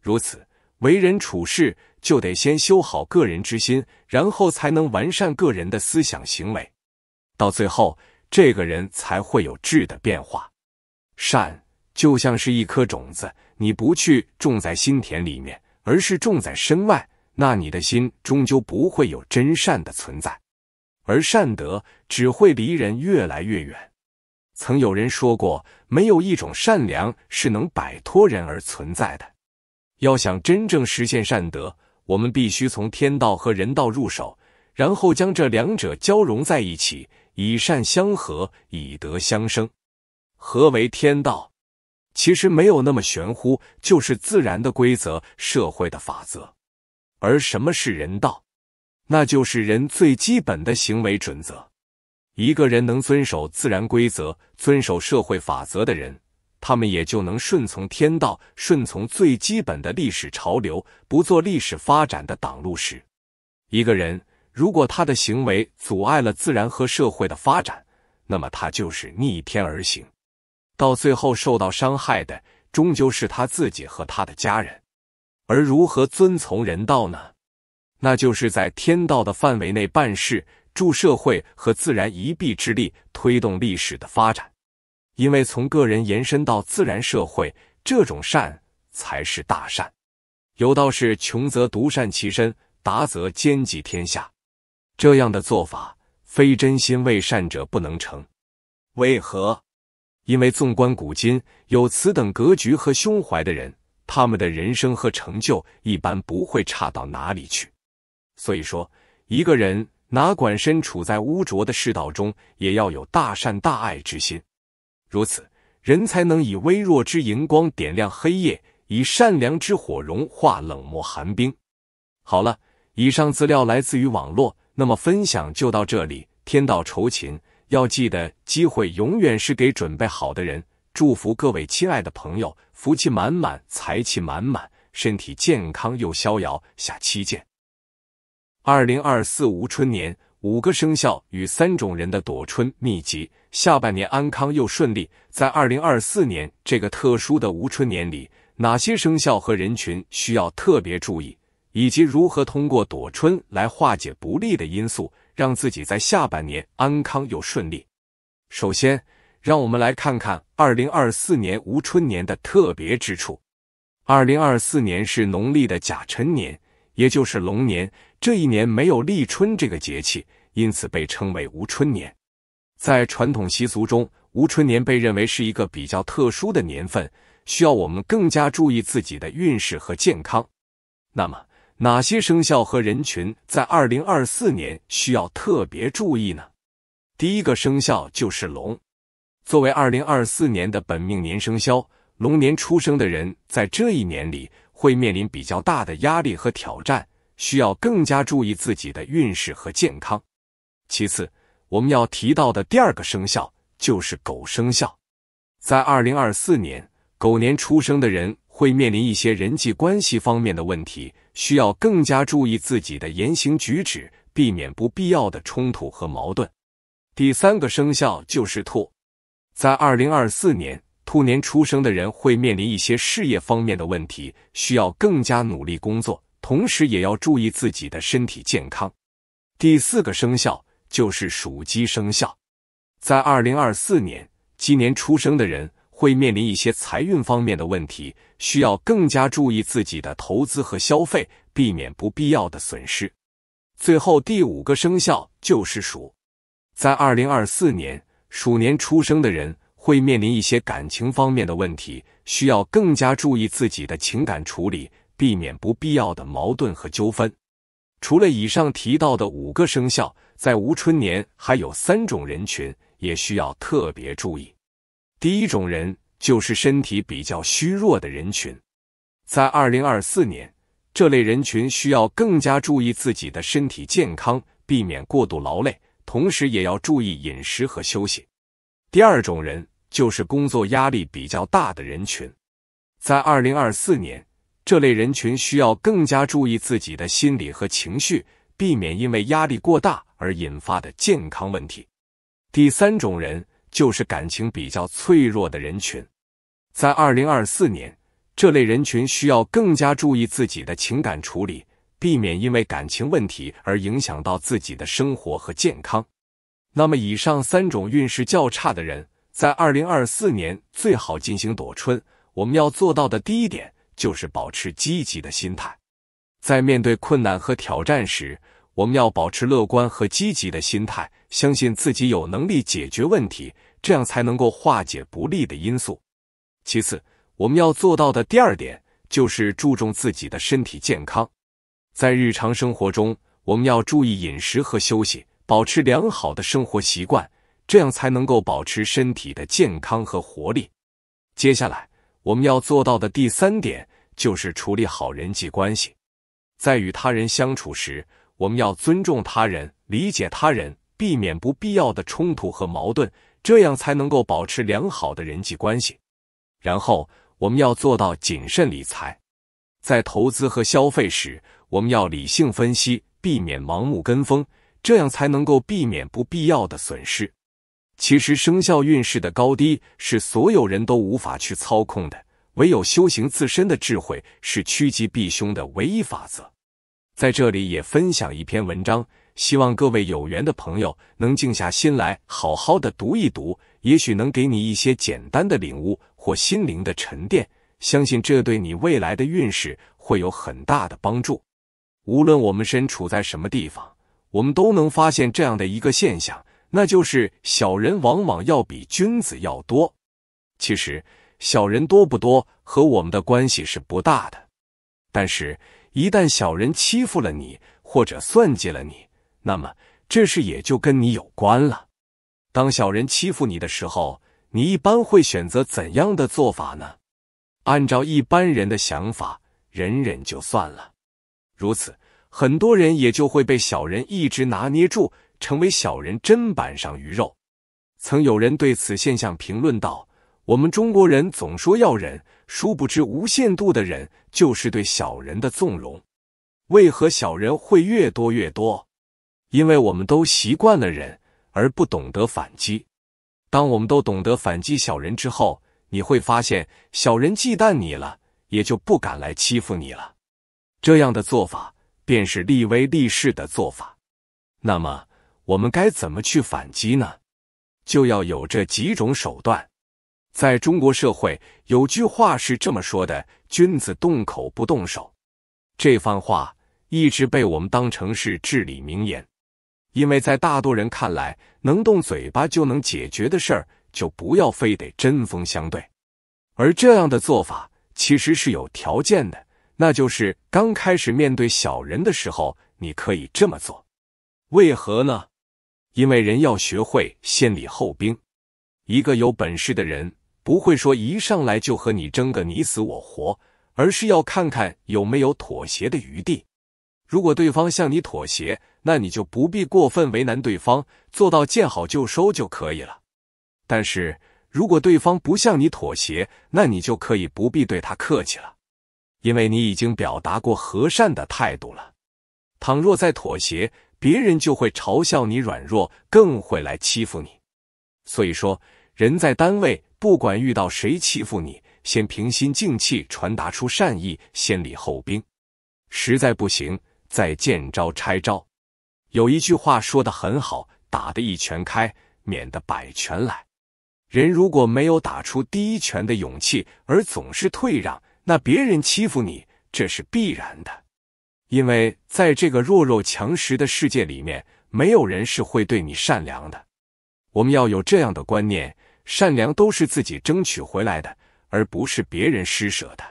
A: 如此，为人处事就得先修好个人之心，然后才能完善个人的思想行为。到最后，这个人才会有质的变化。善就像是一颗种子，你不去种在心田里面。而是重在身外，那你的心终究不会有真善的存在，而善德只会离人越来越远。曾有人说过，没有一种善良是能摆脱人而存在的。要想真正实现善德，我们必须从天道和人道入手，然后将这两者交融在一起，以善相合，以德相生。何为天道？其实没有那么玄乎，就是自然的规则，社会的法则。而什么是人道？那就是人最基本的行为准则。一个人能遵守自然规则、遵守社会法则的人，他们也就能顺从天道，顺从最基本的历史潮流，不做历史发展的挡路石。一个人如果他的行为阻碍了自然和社会的发展，那么他就是逆天而行。到最后，受到伤害的终究是他自己和他的家人。而如何遵从人道呢？那就是在天道的范围内办事，助社会和自然一臂之力，推动历史的发展。因为从个人延伸到自然、社会，这种善才是大善。有道是：穷则独善其身，达则兼济天下。这样的做法，非真心为善者不能成。为何？因为纵观古今，有此等格局和胸怀的人，他们的人生和成就一般不会差到哪里去。所以说，一个人哪管身处在污浊的世道中，也要有大善大爱之心。如此，人才能以微弱之荧光点亮黑夜，以善良之火融化冷漠寒冰。好了，以上资料来自于网络，那么分享就到这里。天道酬勤。要记得，机会永远是给准备好的人。祝福各位亲爱的朋友，福气满满，财气满满，身体健康又逍遥。下期见。二零二四无春年，五个生肖与三种人的躲春秘籍，下半年安康又顺利。在二零二四年这个特殊的无春年里，哪些生肖和人群需要特别注意，以及如何通过躲春来化解不利的因素？让自己在下半年安康又顺利。首先，让我们来看看二零二四年无春年的特别之处。二零二四年是农历的甲辰年，也就是龙年。这一年没有立春这个节气，因此被称为无春年。在传统习俗中，无春年被认为是一个比较特殊的年份，需要我们更加注意自己的运势和健康。那么，哪些生肖和人群在二零二四年需要特别注意呢？第一个生肖就是龙，作为二零二四年的本命年生肖，龙年出生的人在这一年里会面临比较大的压力和挑战，需要更加注意自己的运势和健康。其次，我们要提到的第二个生肖就是狗生肖，在二零二四年，狗年出生的人会面临一些人际关系方面的问题。需要更加注意自己的言行举止，避免不必要的冲突和矛盾。第三个生肖就是兔，在二零二四年兔年出生的人会面临一些事业方面的问题，需要更加努力工作，同时也要注意自己的身体健康。第四个生肖就是属鸡生肖，在二零二四年鸡年出生的人。会面临一些财运方面的问题，需要更加注意自己的投资和消费，避免不必要的损失。最后，第五个生肖就是鼠。在二零二四年，鼠年出生的人会面临一些感情方面的问题，需要更加注意自己的情感处理，避免不必要的矛盾和纠纷。除了以上提到的五个生肖，在无春年还有三种人群也需要特别注意。第一种人就是身体比较虚弱的人群，在二零二四年，这类人群需要更加注意自己的身体健康，避免过度劳累，同时也要注意饮食和休息。第二种人就是工作压力比较大的人群，在二零二四年，这类人群需要更加注意自己的心理和情绪，避免因为压力过大而引发的健康问题。第三种人。就是感情比较脆弱的人群，在二零二四年，这类人群需要更加注意自己的情感处理，避免因为感情问题而影响到自己的生活和健康。那么，以上三种运势较差的人，在二零二四年最好进行躲春。我们要做到的第一点就是保持积极的心态，在面对困难和挑战时。我们要保持乐观和积极的心态，相信自己有能力解决问题，这样才能够化解不利的因素。其次，我们要做到的第二点就是注重自己的身体健康，在日常生活中，我们要注意饮食和休息，保持良好的生活习惯，这样才能够保持身体的健康和活力。接下来，我们要做到的第三点就是处理好人际关系，在与他人相处时。我们要尊重他人，理解他人，避免不必要的冲突和矛盾，这样才能够保持良好的人际关系。然后，我们要做到谨慎理财，在投资和消费时，我们要理性分析，避免盲目跟风，这样才能够避免不必要的损失。其实，生肖运势的高低是所有人都无法去操控的，唯有修行自身的智慧是趋吉避凶的唯一法则。在这里也分享一篇文章，希望各位有缘的朋友能静下心来好好的读一读，也许能给你一些简单的领悟或心灵的沉淀。相信这对你未来的运势会有很大的帮助。无论我们身处在什么地方，我们都能发现这样的一个现象，那就是小人往往要比君子要多。其实，小人多不多和我们的关系是不大的，但是。一旦小人欺负了你，或者算计了你，那么这事也就跟你有关了。当小人欺负你的时候，你一般会选择怎样的做法呢？按照一般人的想法，忍忍就算了。如此，很多人也就会被小人一直拿捏住，成为小人砧板上鱼肉。曾有人对此现象评论道。我们中国人总说要忍，殊不知无限度的忍就是对小人的纵容。为何小人会越多越多？因为我们都习惯了忍，而不懂得反击。当我们都懂得反击小人之后，你会发现小人忌惮你了，也就不敢来欺负你了。这样的做法便是立威立势的做法。那么我们该怎么去反击呢？就要有这几种手段。在中国社会，有句话是这么说的：“君子动口不动手。”这番话一直被我们当成是至理名言，因为在大多人看来，能动嘴巴就能解决的事儿，就不要非得针锋相对。而这样的做法其实是有条件的，那就是刚开始面对小人的时候，你可以这么做。为何呢？因为人要学会先礼后兵。一个有本事的人。不会说一上来就和你争个你死我活，而是要看看有没有妥协的余地。如果对方向你妥协，那你就不必过分为难对方，做到见好就收就可以了。但是如果对方不向你妥协，那你就可以不必对他客气了，因为你已经表达过和善的态度了。倘若再妥协，别人就会嘲笑你软弱，更会来欺负你。所以说，人在单位。不管遇到谁欺负你，先平心静气，传达出善意，先礼后兵。实在不行，再见招拆招。有一句话说得很好：“打得一拳开，免得百拳来。”人如果没有打出第一拳的勇气，而总是退让，那别人欺负你，这是必然的。因为在这个弱肉强食的世界里面，没有人是会对你善良的。我们要有这样的观念。善良都是自己争取回来的，而不是别人施舍的。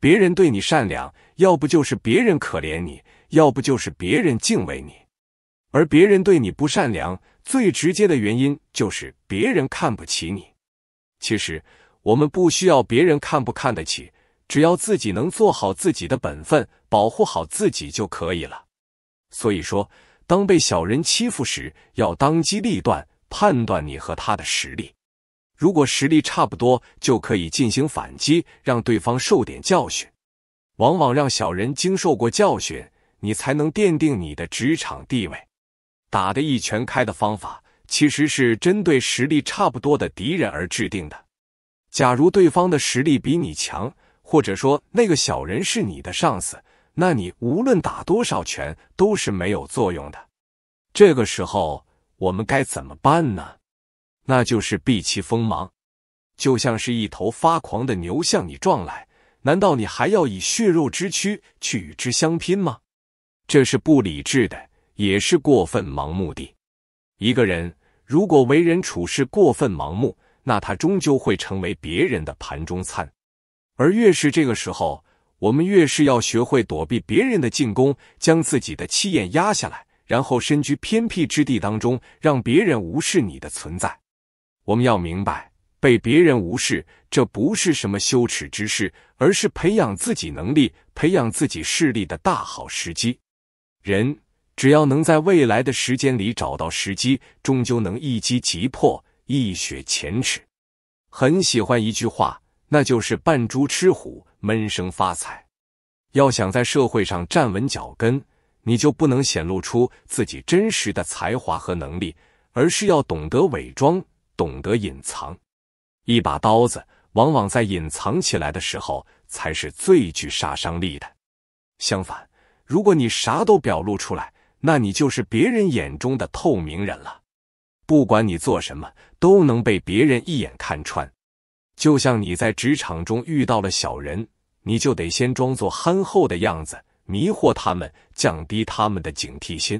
A: 别人对你善良，要不就是别人可怜你，要不就是别人敬畏你。而别人对你不善良，最直接的原因就是别人看不起你。其实我们不需要别人看不看得起，只要自己能做好自己的本分，保护好自己就可以了。所以说，当被小人欺负时，要当机立断，判断你和他的实力。如果实力差不多，就可以进行反击，让对方受点教训。往往让小人经受过教训，你才能奠定你的职场地位。打的一拳开的方法，其实是针对实力差不多的敌人而制定的。假如对方的实力比你强，或者说那个小人是你的上司，那你无论打多少拳都是没有作用的。这个时候，我们该怎么办呢？那就是避其锋芒，就像是一头发狂的牛向你撞来，难道你还要以血肉之躯去与之相拼吗？这是不理智的，也是过分盲目的。一个人如果为人处事过分盲目，那他终究会成为别人的盘中餐。而越是这个时候，我们越是要学会躲避别人的进攻，将自己的气焰压下来，然后身居偏僻之地当中，让别人无视你的存在。我们要明白，被别人无视，这不是什么羞耻之事，而是培养自己能力、培养自己势力的大好时机。人只要能在未来的时间里找到时机，终究能一击即破，一雪前耻。很喜欢一句话，那就是“扮猪吃虎，闷声发财”。要想在社会上站稳脚跟，你就不能显露出自己真实的才华和能力，而是要懂得伪装。懂得隐藏，一把刀子往往在隐藏起来的时候才是最具杀伤力的。相反，如果你啥都表露出来，那你就是别人眼中的透明人了。不管你做什么，都能被别人一眼看穿。就像你在职场中遇到了小人，你就得先装作憨厚的样子，迷惑他们，降低他们的警惕心。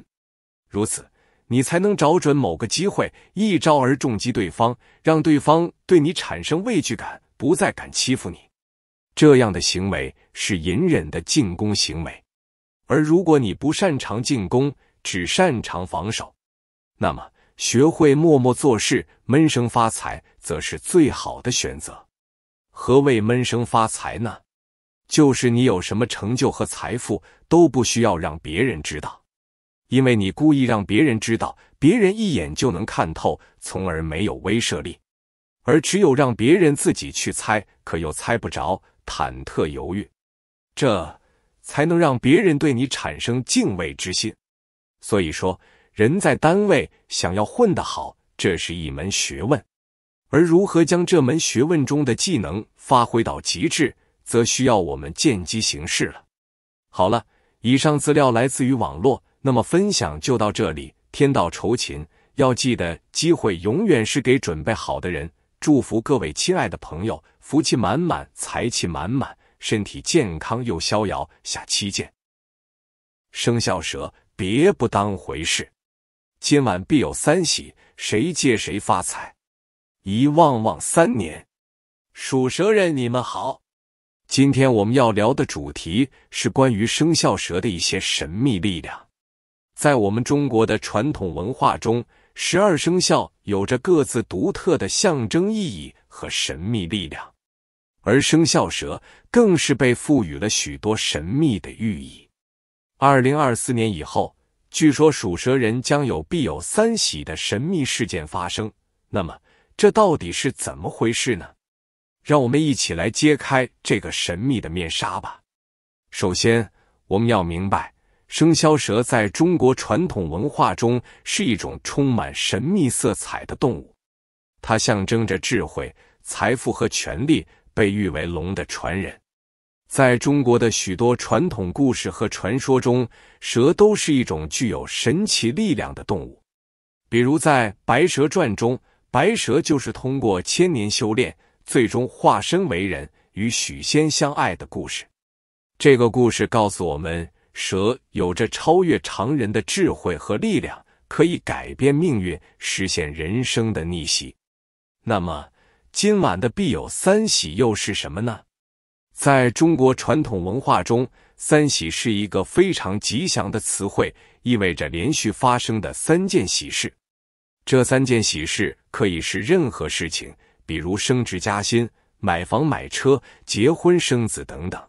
A: 如此。你才能找准某个机会，一招而重击对方，让对方对你产生畏惧感，不再敢欺负你。这样的行为是隐忍的进攻行为。而如果你不擅长进攻，只擅长防守，那么学会默默做事、闷声发财，则是最好的选择。何谓闷声发财呢？就是你有什么成就和财富，都不需要让别人知道。因为你故意让别人知道，别人一眼就能看透，从而没有威慑力；而只有让别人自己去猜，可又猜不着，忐忑犹豫，这才能让别人对你产生敬畏之心。所以说，人在单位想要混得好，这是一门学问；而如何将这门学问中的技能发挥到极致，则需要我们见机行事了。好了，以上资料来自于网络。那么分享就到这里。天道酬勤，要记得机会永远是给准备好的人。祝福各位亲爱的朋友，福气满满，财气满满，身体健康又逍遥。下期见。生肖蛇，别不当回事，今晚必有三喜，谁借谁发财，一旺旺三年。属蛇人你们好，今天我们要聊的主题是关于生肖蛇的一些神秘力量。在我们中国的传统文化中，十二生肖有着各自独特的象征意义和神秘力量，而生肖蛇更是被赋予了许多神秘的寓意。二零二四年以后，据说属蛇人将有必有三喜的神秘事件发生。那么，这到底是怎么回事呢？让我们一起来揭开这个神秘的面纱吧。首先，我们要明白。生肖蛇在中国传统文化中是一种充满神秘色彩的动物，它象征着智慧、财富和权力，被誉为龙的传人。在中国的许多传统故事和传说中，蛇都是一种具有神奇力量的动物。比如，在《白蛇传》中，白蛇就是通过千年修炼，最终化身为人，与许仙相爱的故事。这个故事告诉我们。蛇有着超越常人的智慧和力量，可以改变命运，实现人生的逆袭。那么，今晚的必有三喜又是什么呢？在中国传统文化中，三喜是一个非常吉祥的词汇，意味着连续发生的三件喜事。这三件喜事可以是任何事情，比如升职加薪、买房买车、结婚生子等等。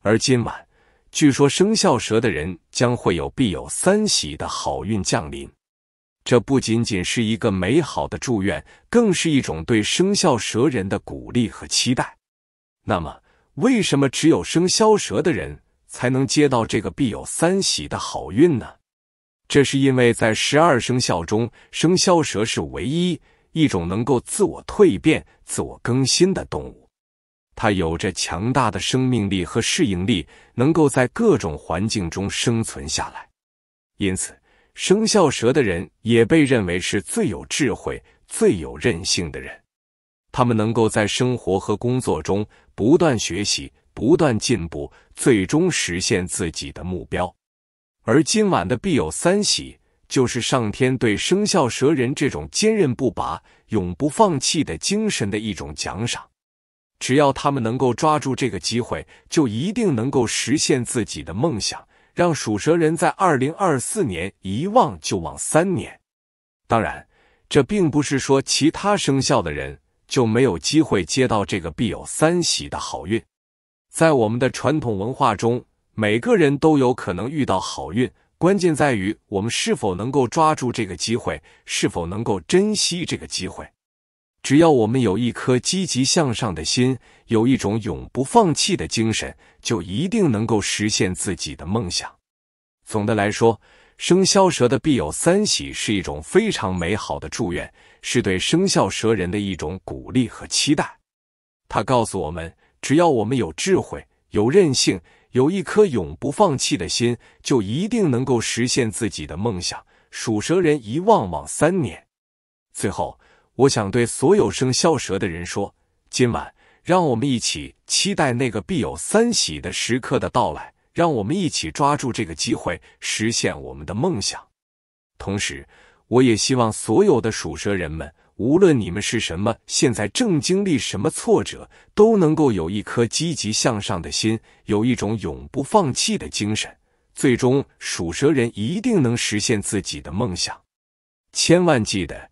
A: 而今晚。据说生肖蛇的人将会有必有三喜的好运降临，这不仅仅是一个美好的祝愿，更是一种对生肖蛇人的鼓励和期待。那么，为什么只有生肖蛇的人才能接到这个必有三喜的好运呢？这是因为在十二生肖中，生肖蛇是唯一一种能够自我蜕变、自我更新的动物。它有着强大的生命力和适应力，能够在各种环境中生存下来。因此，生肖蛇的人也被认为是最有智慧、最有韧性的人。他们能够在生活和工作中不断学习、不断进步，最终实现自己的目标。而今晚的必有三喜，就是上天对生肖蛇人这种坚韧不拔、永不放弃的精神的一种奖赏。只要他们能够抓住这个机会，就一定能够实现自己的梦想，让属蛇人在二零二四年一旺就旺三年。当然，这并不是说其他生肖的人就没有机会接到这个必有三喜的好运。在我们的传统文化中，每个人都有可能遇到好运，关键在于我们是否能够抓住这个机会，是否能够珍惜这个机会。只要我们有一颗积极向上的心，有一种永不放弃的精神，就一定能够实现自己的梦想。总的来说，生肖蛇的必有三喜是一种非常美好的祝愿，是对生肖蛇人的一种鼓励和期待。它告诉我们，只要我们有智慧、有韧性、有一颗永不放弃的心，就一定能够实现自己的梦想。属蛇人一望旺三年，最后。我想对所有生肖蛇的人说，今晚让我们一起期待那个必有三喜的时刻的到来。让我们一起抓住这个机会，实现我们的梦想。同时，我也希望所有的属蛇人们，无论你们是什么，现在正经历什么挫折，都能够有一颗积极向上的心，有一种永不放弃的精神。最终，属蛇人一定能实现自己的梦想。千万记得。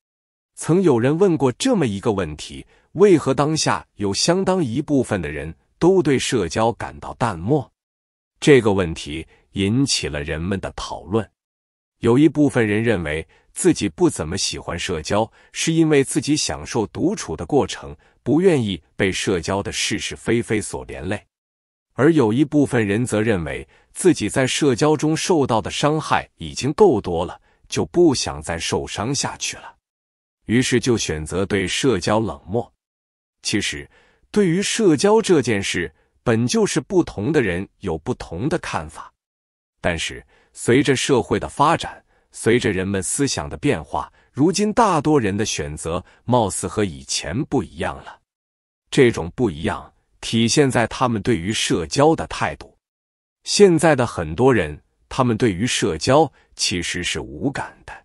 A: 曾有人问过这么一个问题：为何当下有相当一部分的人都对社交感到淡漠？这个问题引起了人们的讨论。有一部分人认为自己不怎么喜欢社交，是因为自己享受独处的过程，不愿意被社交的是是非非所连累；而有一部分人则认为自己在社交中受到的伤害已经够多了，就不想再受伤下去了。于是就选择对社交冷漠。其实，对于社交这件事，本就是不同的人有不同的看法。但是，随着社会的发展，随着人们思想的变化，如今大多人的选择貌似和以前不一样了。这种不一样体现在他们对于社交的态度。现在的很多人，他们对于社交其实是无感的。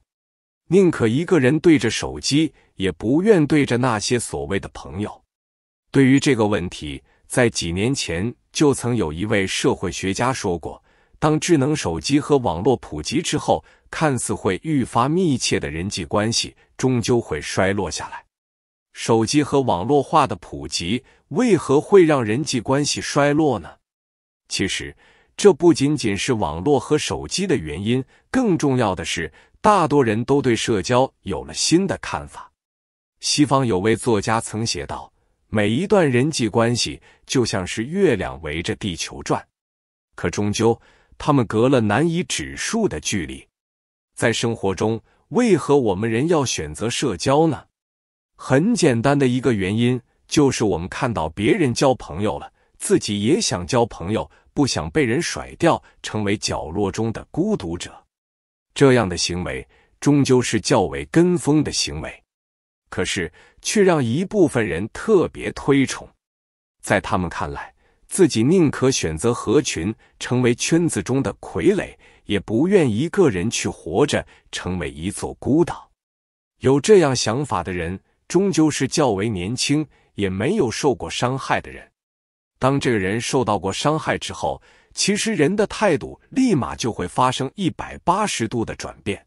A: 宁可一个人对着手机，也不愿对着那些所谓的朋友。对于这个问题，在几年前就曾有一位社会学家说过：当智能手机和网络普及之后，看似会愈发密切的人际关系，终究会衰落下来。手机和网络化的普及，为何会让人际关系衰落呢？其实，这不仅仅是网络和手机的原因，更重要的是。大多人都对社交有了新的看法。西方有位作家曾写道：“每一段人际关系就像是月亮围着地球转，可终究他们隔了难以指数的距离。”在生活中，为何我们人要选择社交呢？很简单的一个原因就是我们看到别人交朋友了，自己也想交朋友，不想被人甩掉，成为角落中的孤独者。这样的行为终究是较为跟风的行为，可是却让一部分人特别推崇。在他们看来，自己宁可选择合群，成为圈子中的傀儡，也不愿一个人去活着，成为一座孤岛。有这样想法的人，终究是较为年轻，也没有受过伤害的人。当这个人受到过伤害之后，其实人的态度立马就会发生一百八十度的转变，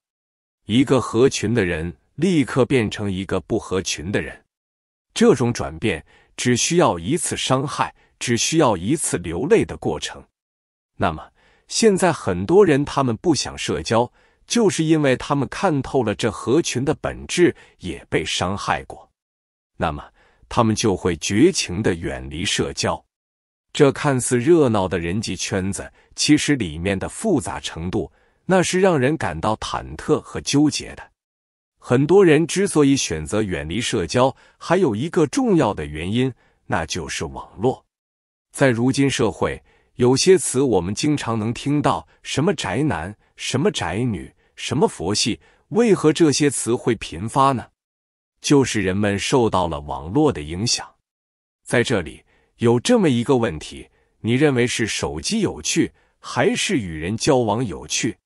A: 一个合群的人立刻变成一个不合群的人。这种转变只需要一次伤害，只需要一次流泪的过程。那么现在很多人他们不想社交，就是因为他们看透了这合群的本质，也被伤害过，那么他们就会绝情的远离社交。这看似热闹的人际圈子，其实里面的复杂程度，那是让人感到忐忑和纠结的。很多人之所以选择远离社交，还有一个重要的原因，那就是网络。在如今社会，有些词我们经常能听到，什么宅男、什么宅女、什么佛系，为何这些词会频发呢？就是人们受到了网络的影响。在这里。有这么一个问题，你认为是手机有趣，还是与人交往有趣？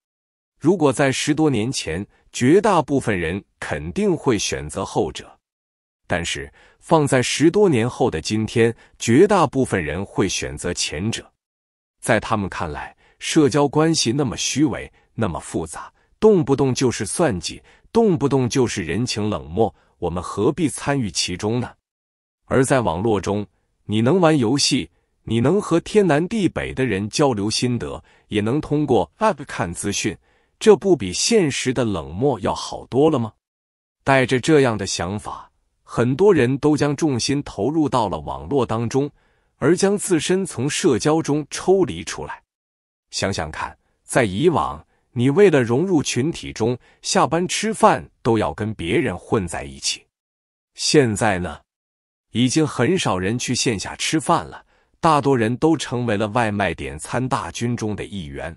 A: 如果在十多年前，绝大部分人肯定会选择后者；但是放在十多年后的今天，绝大部分人会选择前者。在他们看来，社交关系那么虚伪，那么复杂，动不动就是算计，动不动就是人情冷漠，我们何必参与其中呢？而在网络中，你能玩游戏，你能和天南地北的人交流心得，也能通过 app 看资讯，这不比现实的冷漠要好多了吗？带着这样的想法，很多人都将重心投入到了网络当中，而将自身从社交中抽离出来。想想看，在以往，你为了融入群体中，下班吃饭都要跟别人混在一起，现在呢？已经很少人去线下吃饭了，大多人都成为了外卖点餐大军中的一员。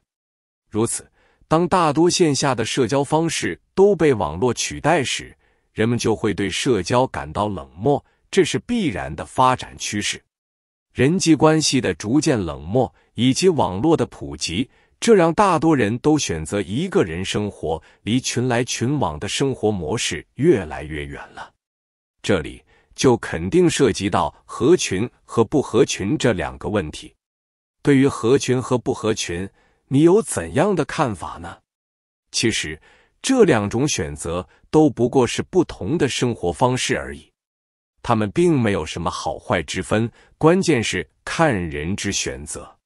A: 如此，当大多线下的社交方式都被网络取代时，人们就会对社交感到冷漠，这是必然的发展趋势。人际关系的逐渐冷漠以及网络的普及，这让大多人都选择一个人生活，离群来群往的生活模式越来越远了。这里。就肯定涉及到合群和不合群这两个问题。对于合群和不合群，你有怎样的看法呢？其实这两种选择都不过是不同的生活方式而已，他们并没有什么好坏之分，关键是看人之选择。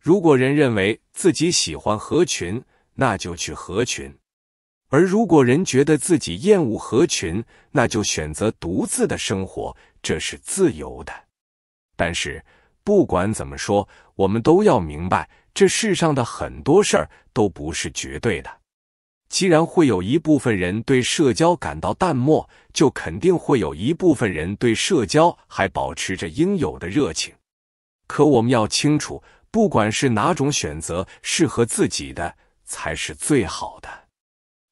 A: 如果人认为自己喜欢合群，那就去合群。而如果人觉得自己厌恶合群，那就选择独自的生活，这是自由的。但是不管怎么说，我们都要明白，这世上的很多事儿都不是绝对的。既然会有一部分人对社交感到淡漠，就肯定会有一部分人对社交还保持着应有的热情。可我们要清楚，不管是哪种选择，适合自己的才是最好的。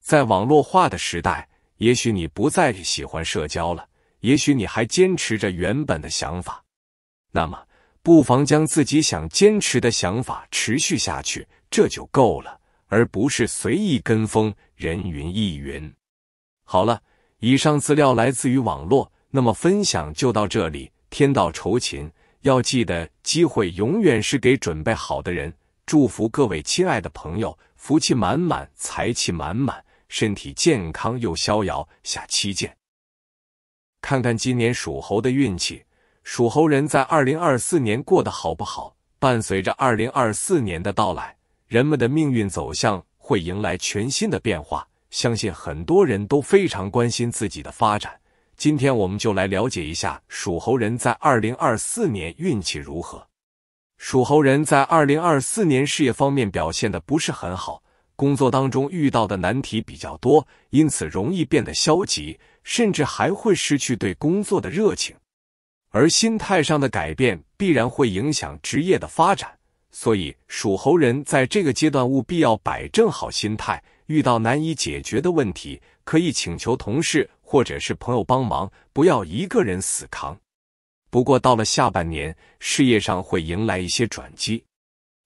A: 在网络化的时代，也许你不再喜欢社交了，也许你还坚持着原本的想法，那么不妨将自己想坚持的想法持续下去，这就够了，而不是随意跟风、人云亦云。好了，以上资料来自于网络，那么分享就到这里。天道酬勤，要记得机会永远是给准备好的人。祝福各位亲爱的朋友，福气满满，财气满满。身体健康又逍遥，下期见。看看今年属猴的运气，属猴人在二零二四年过得好不好？伴随着二零二四年的到来，人们的命运走向会迎来全新的变化。相信很多人都非常关心自己的发展。今天我们就来了解一下属猴人在二零二四年运气如何。属猴人在二零二四年事业方面表现的不是很好。工作当中遇到的难题比较多，因此容易变得消极，甚至还会失去对工作的热情。而心态上的改变必然会影响职业的发展，所以属猴人在这个阶段务必要摆正好心态。遇到难以解决的问题，可以请求同事或者是朋友帮忙，不要一个人死扛。不过到了下半年，事业上会迎来一些转机，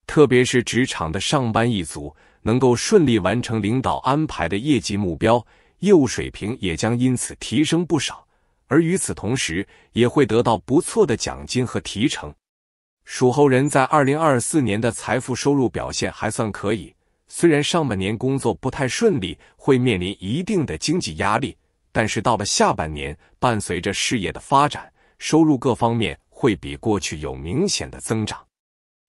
A: 特别是职场的上班一族。能够顺利完成领导安排的业绩目标，业务水平也将因此提升不少，而与此同时，也会得到不错的奖金和提成。属猴人在二零二四年的财富收入表现还算可以，虽然上半年工作不太顺利，会面临一定的经济压力，但是到了下半年，伴随着事业的发展，收入各方面会比过去有明显的增长。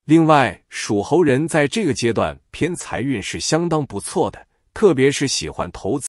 A: 另外，属猴人在这个阶段偏财运是相当不错的，特别是喜欢投资。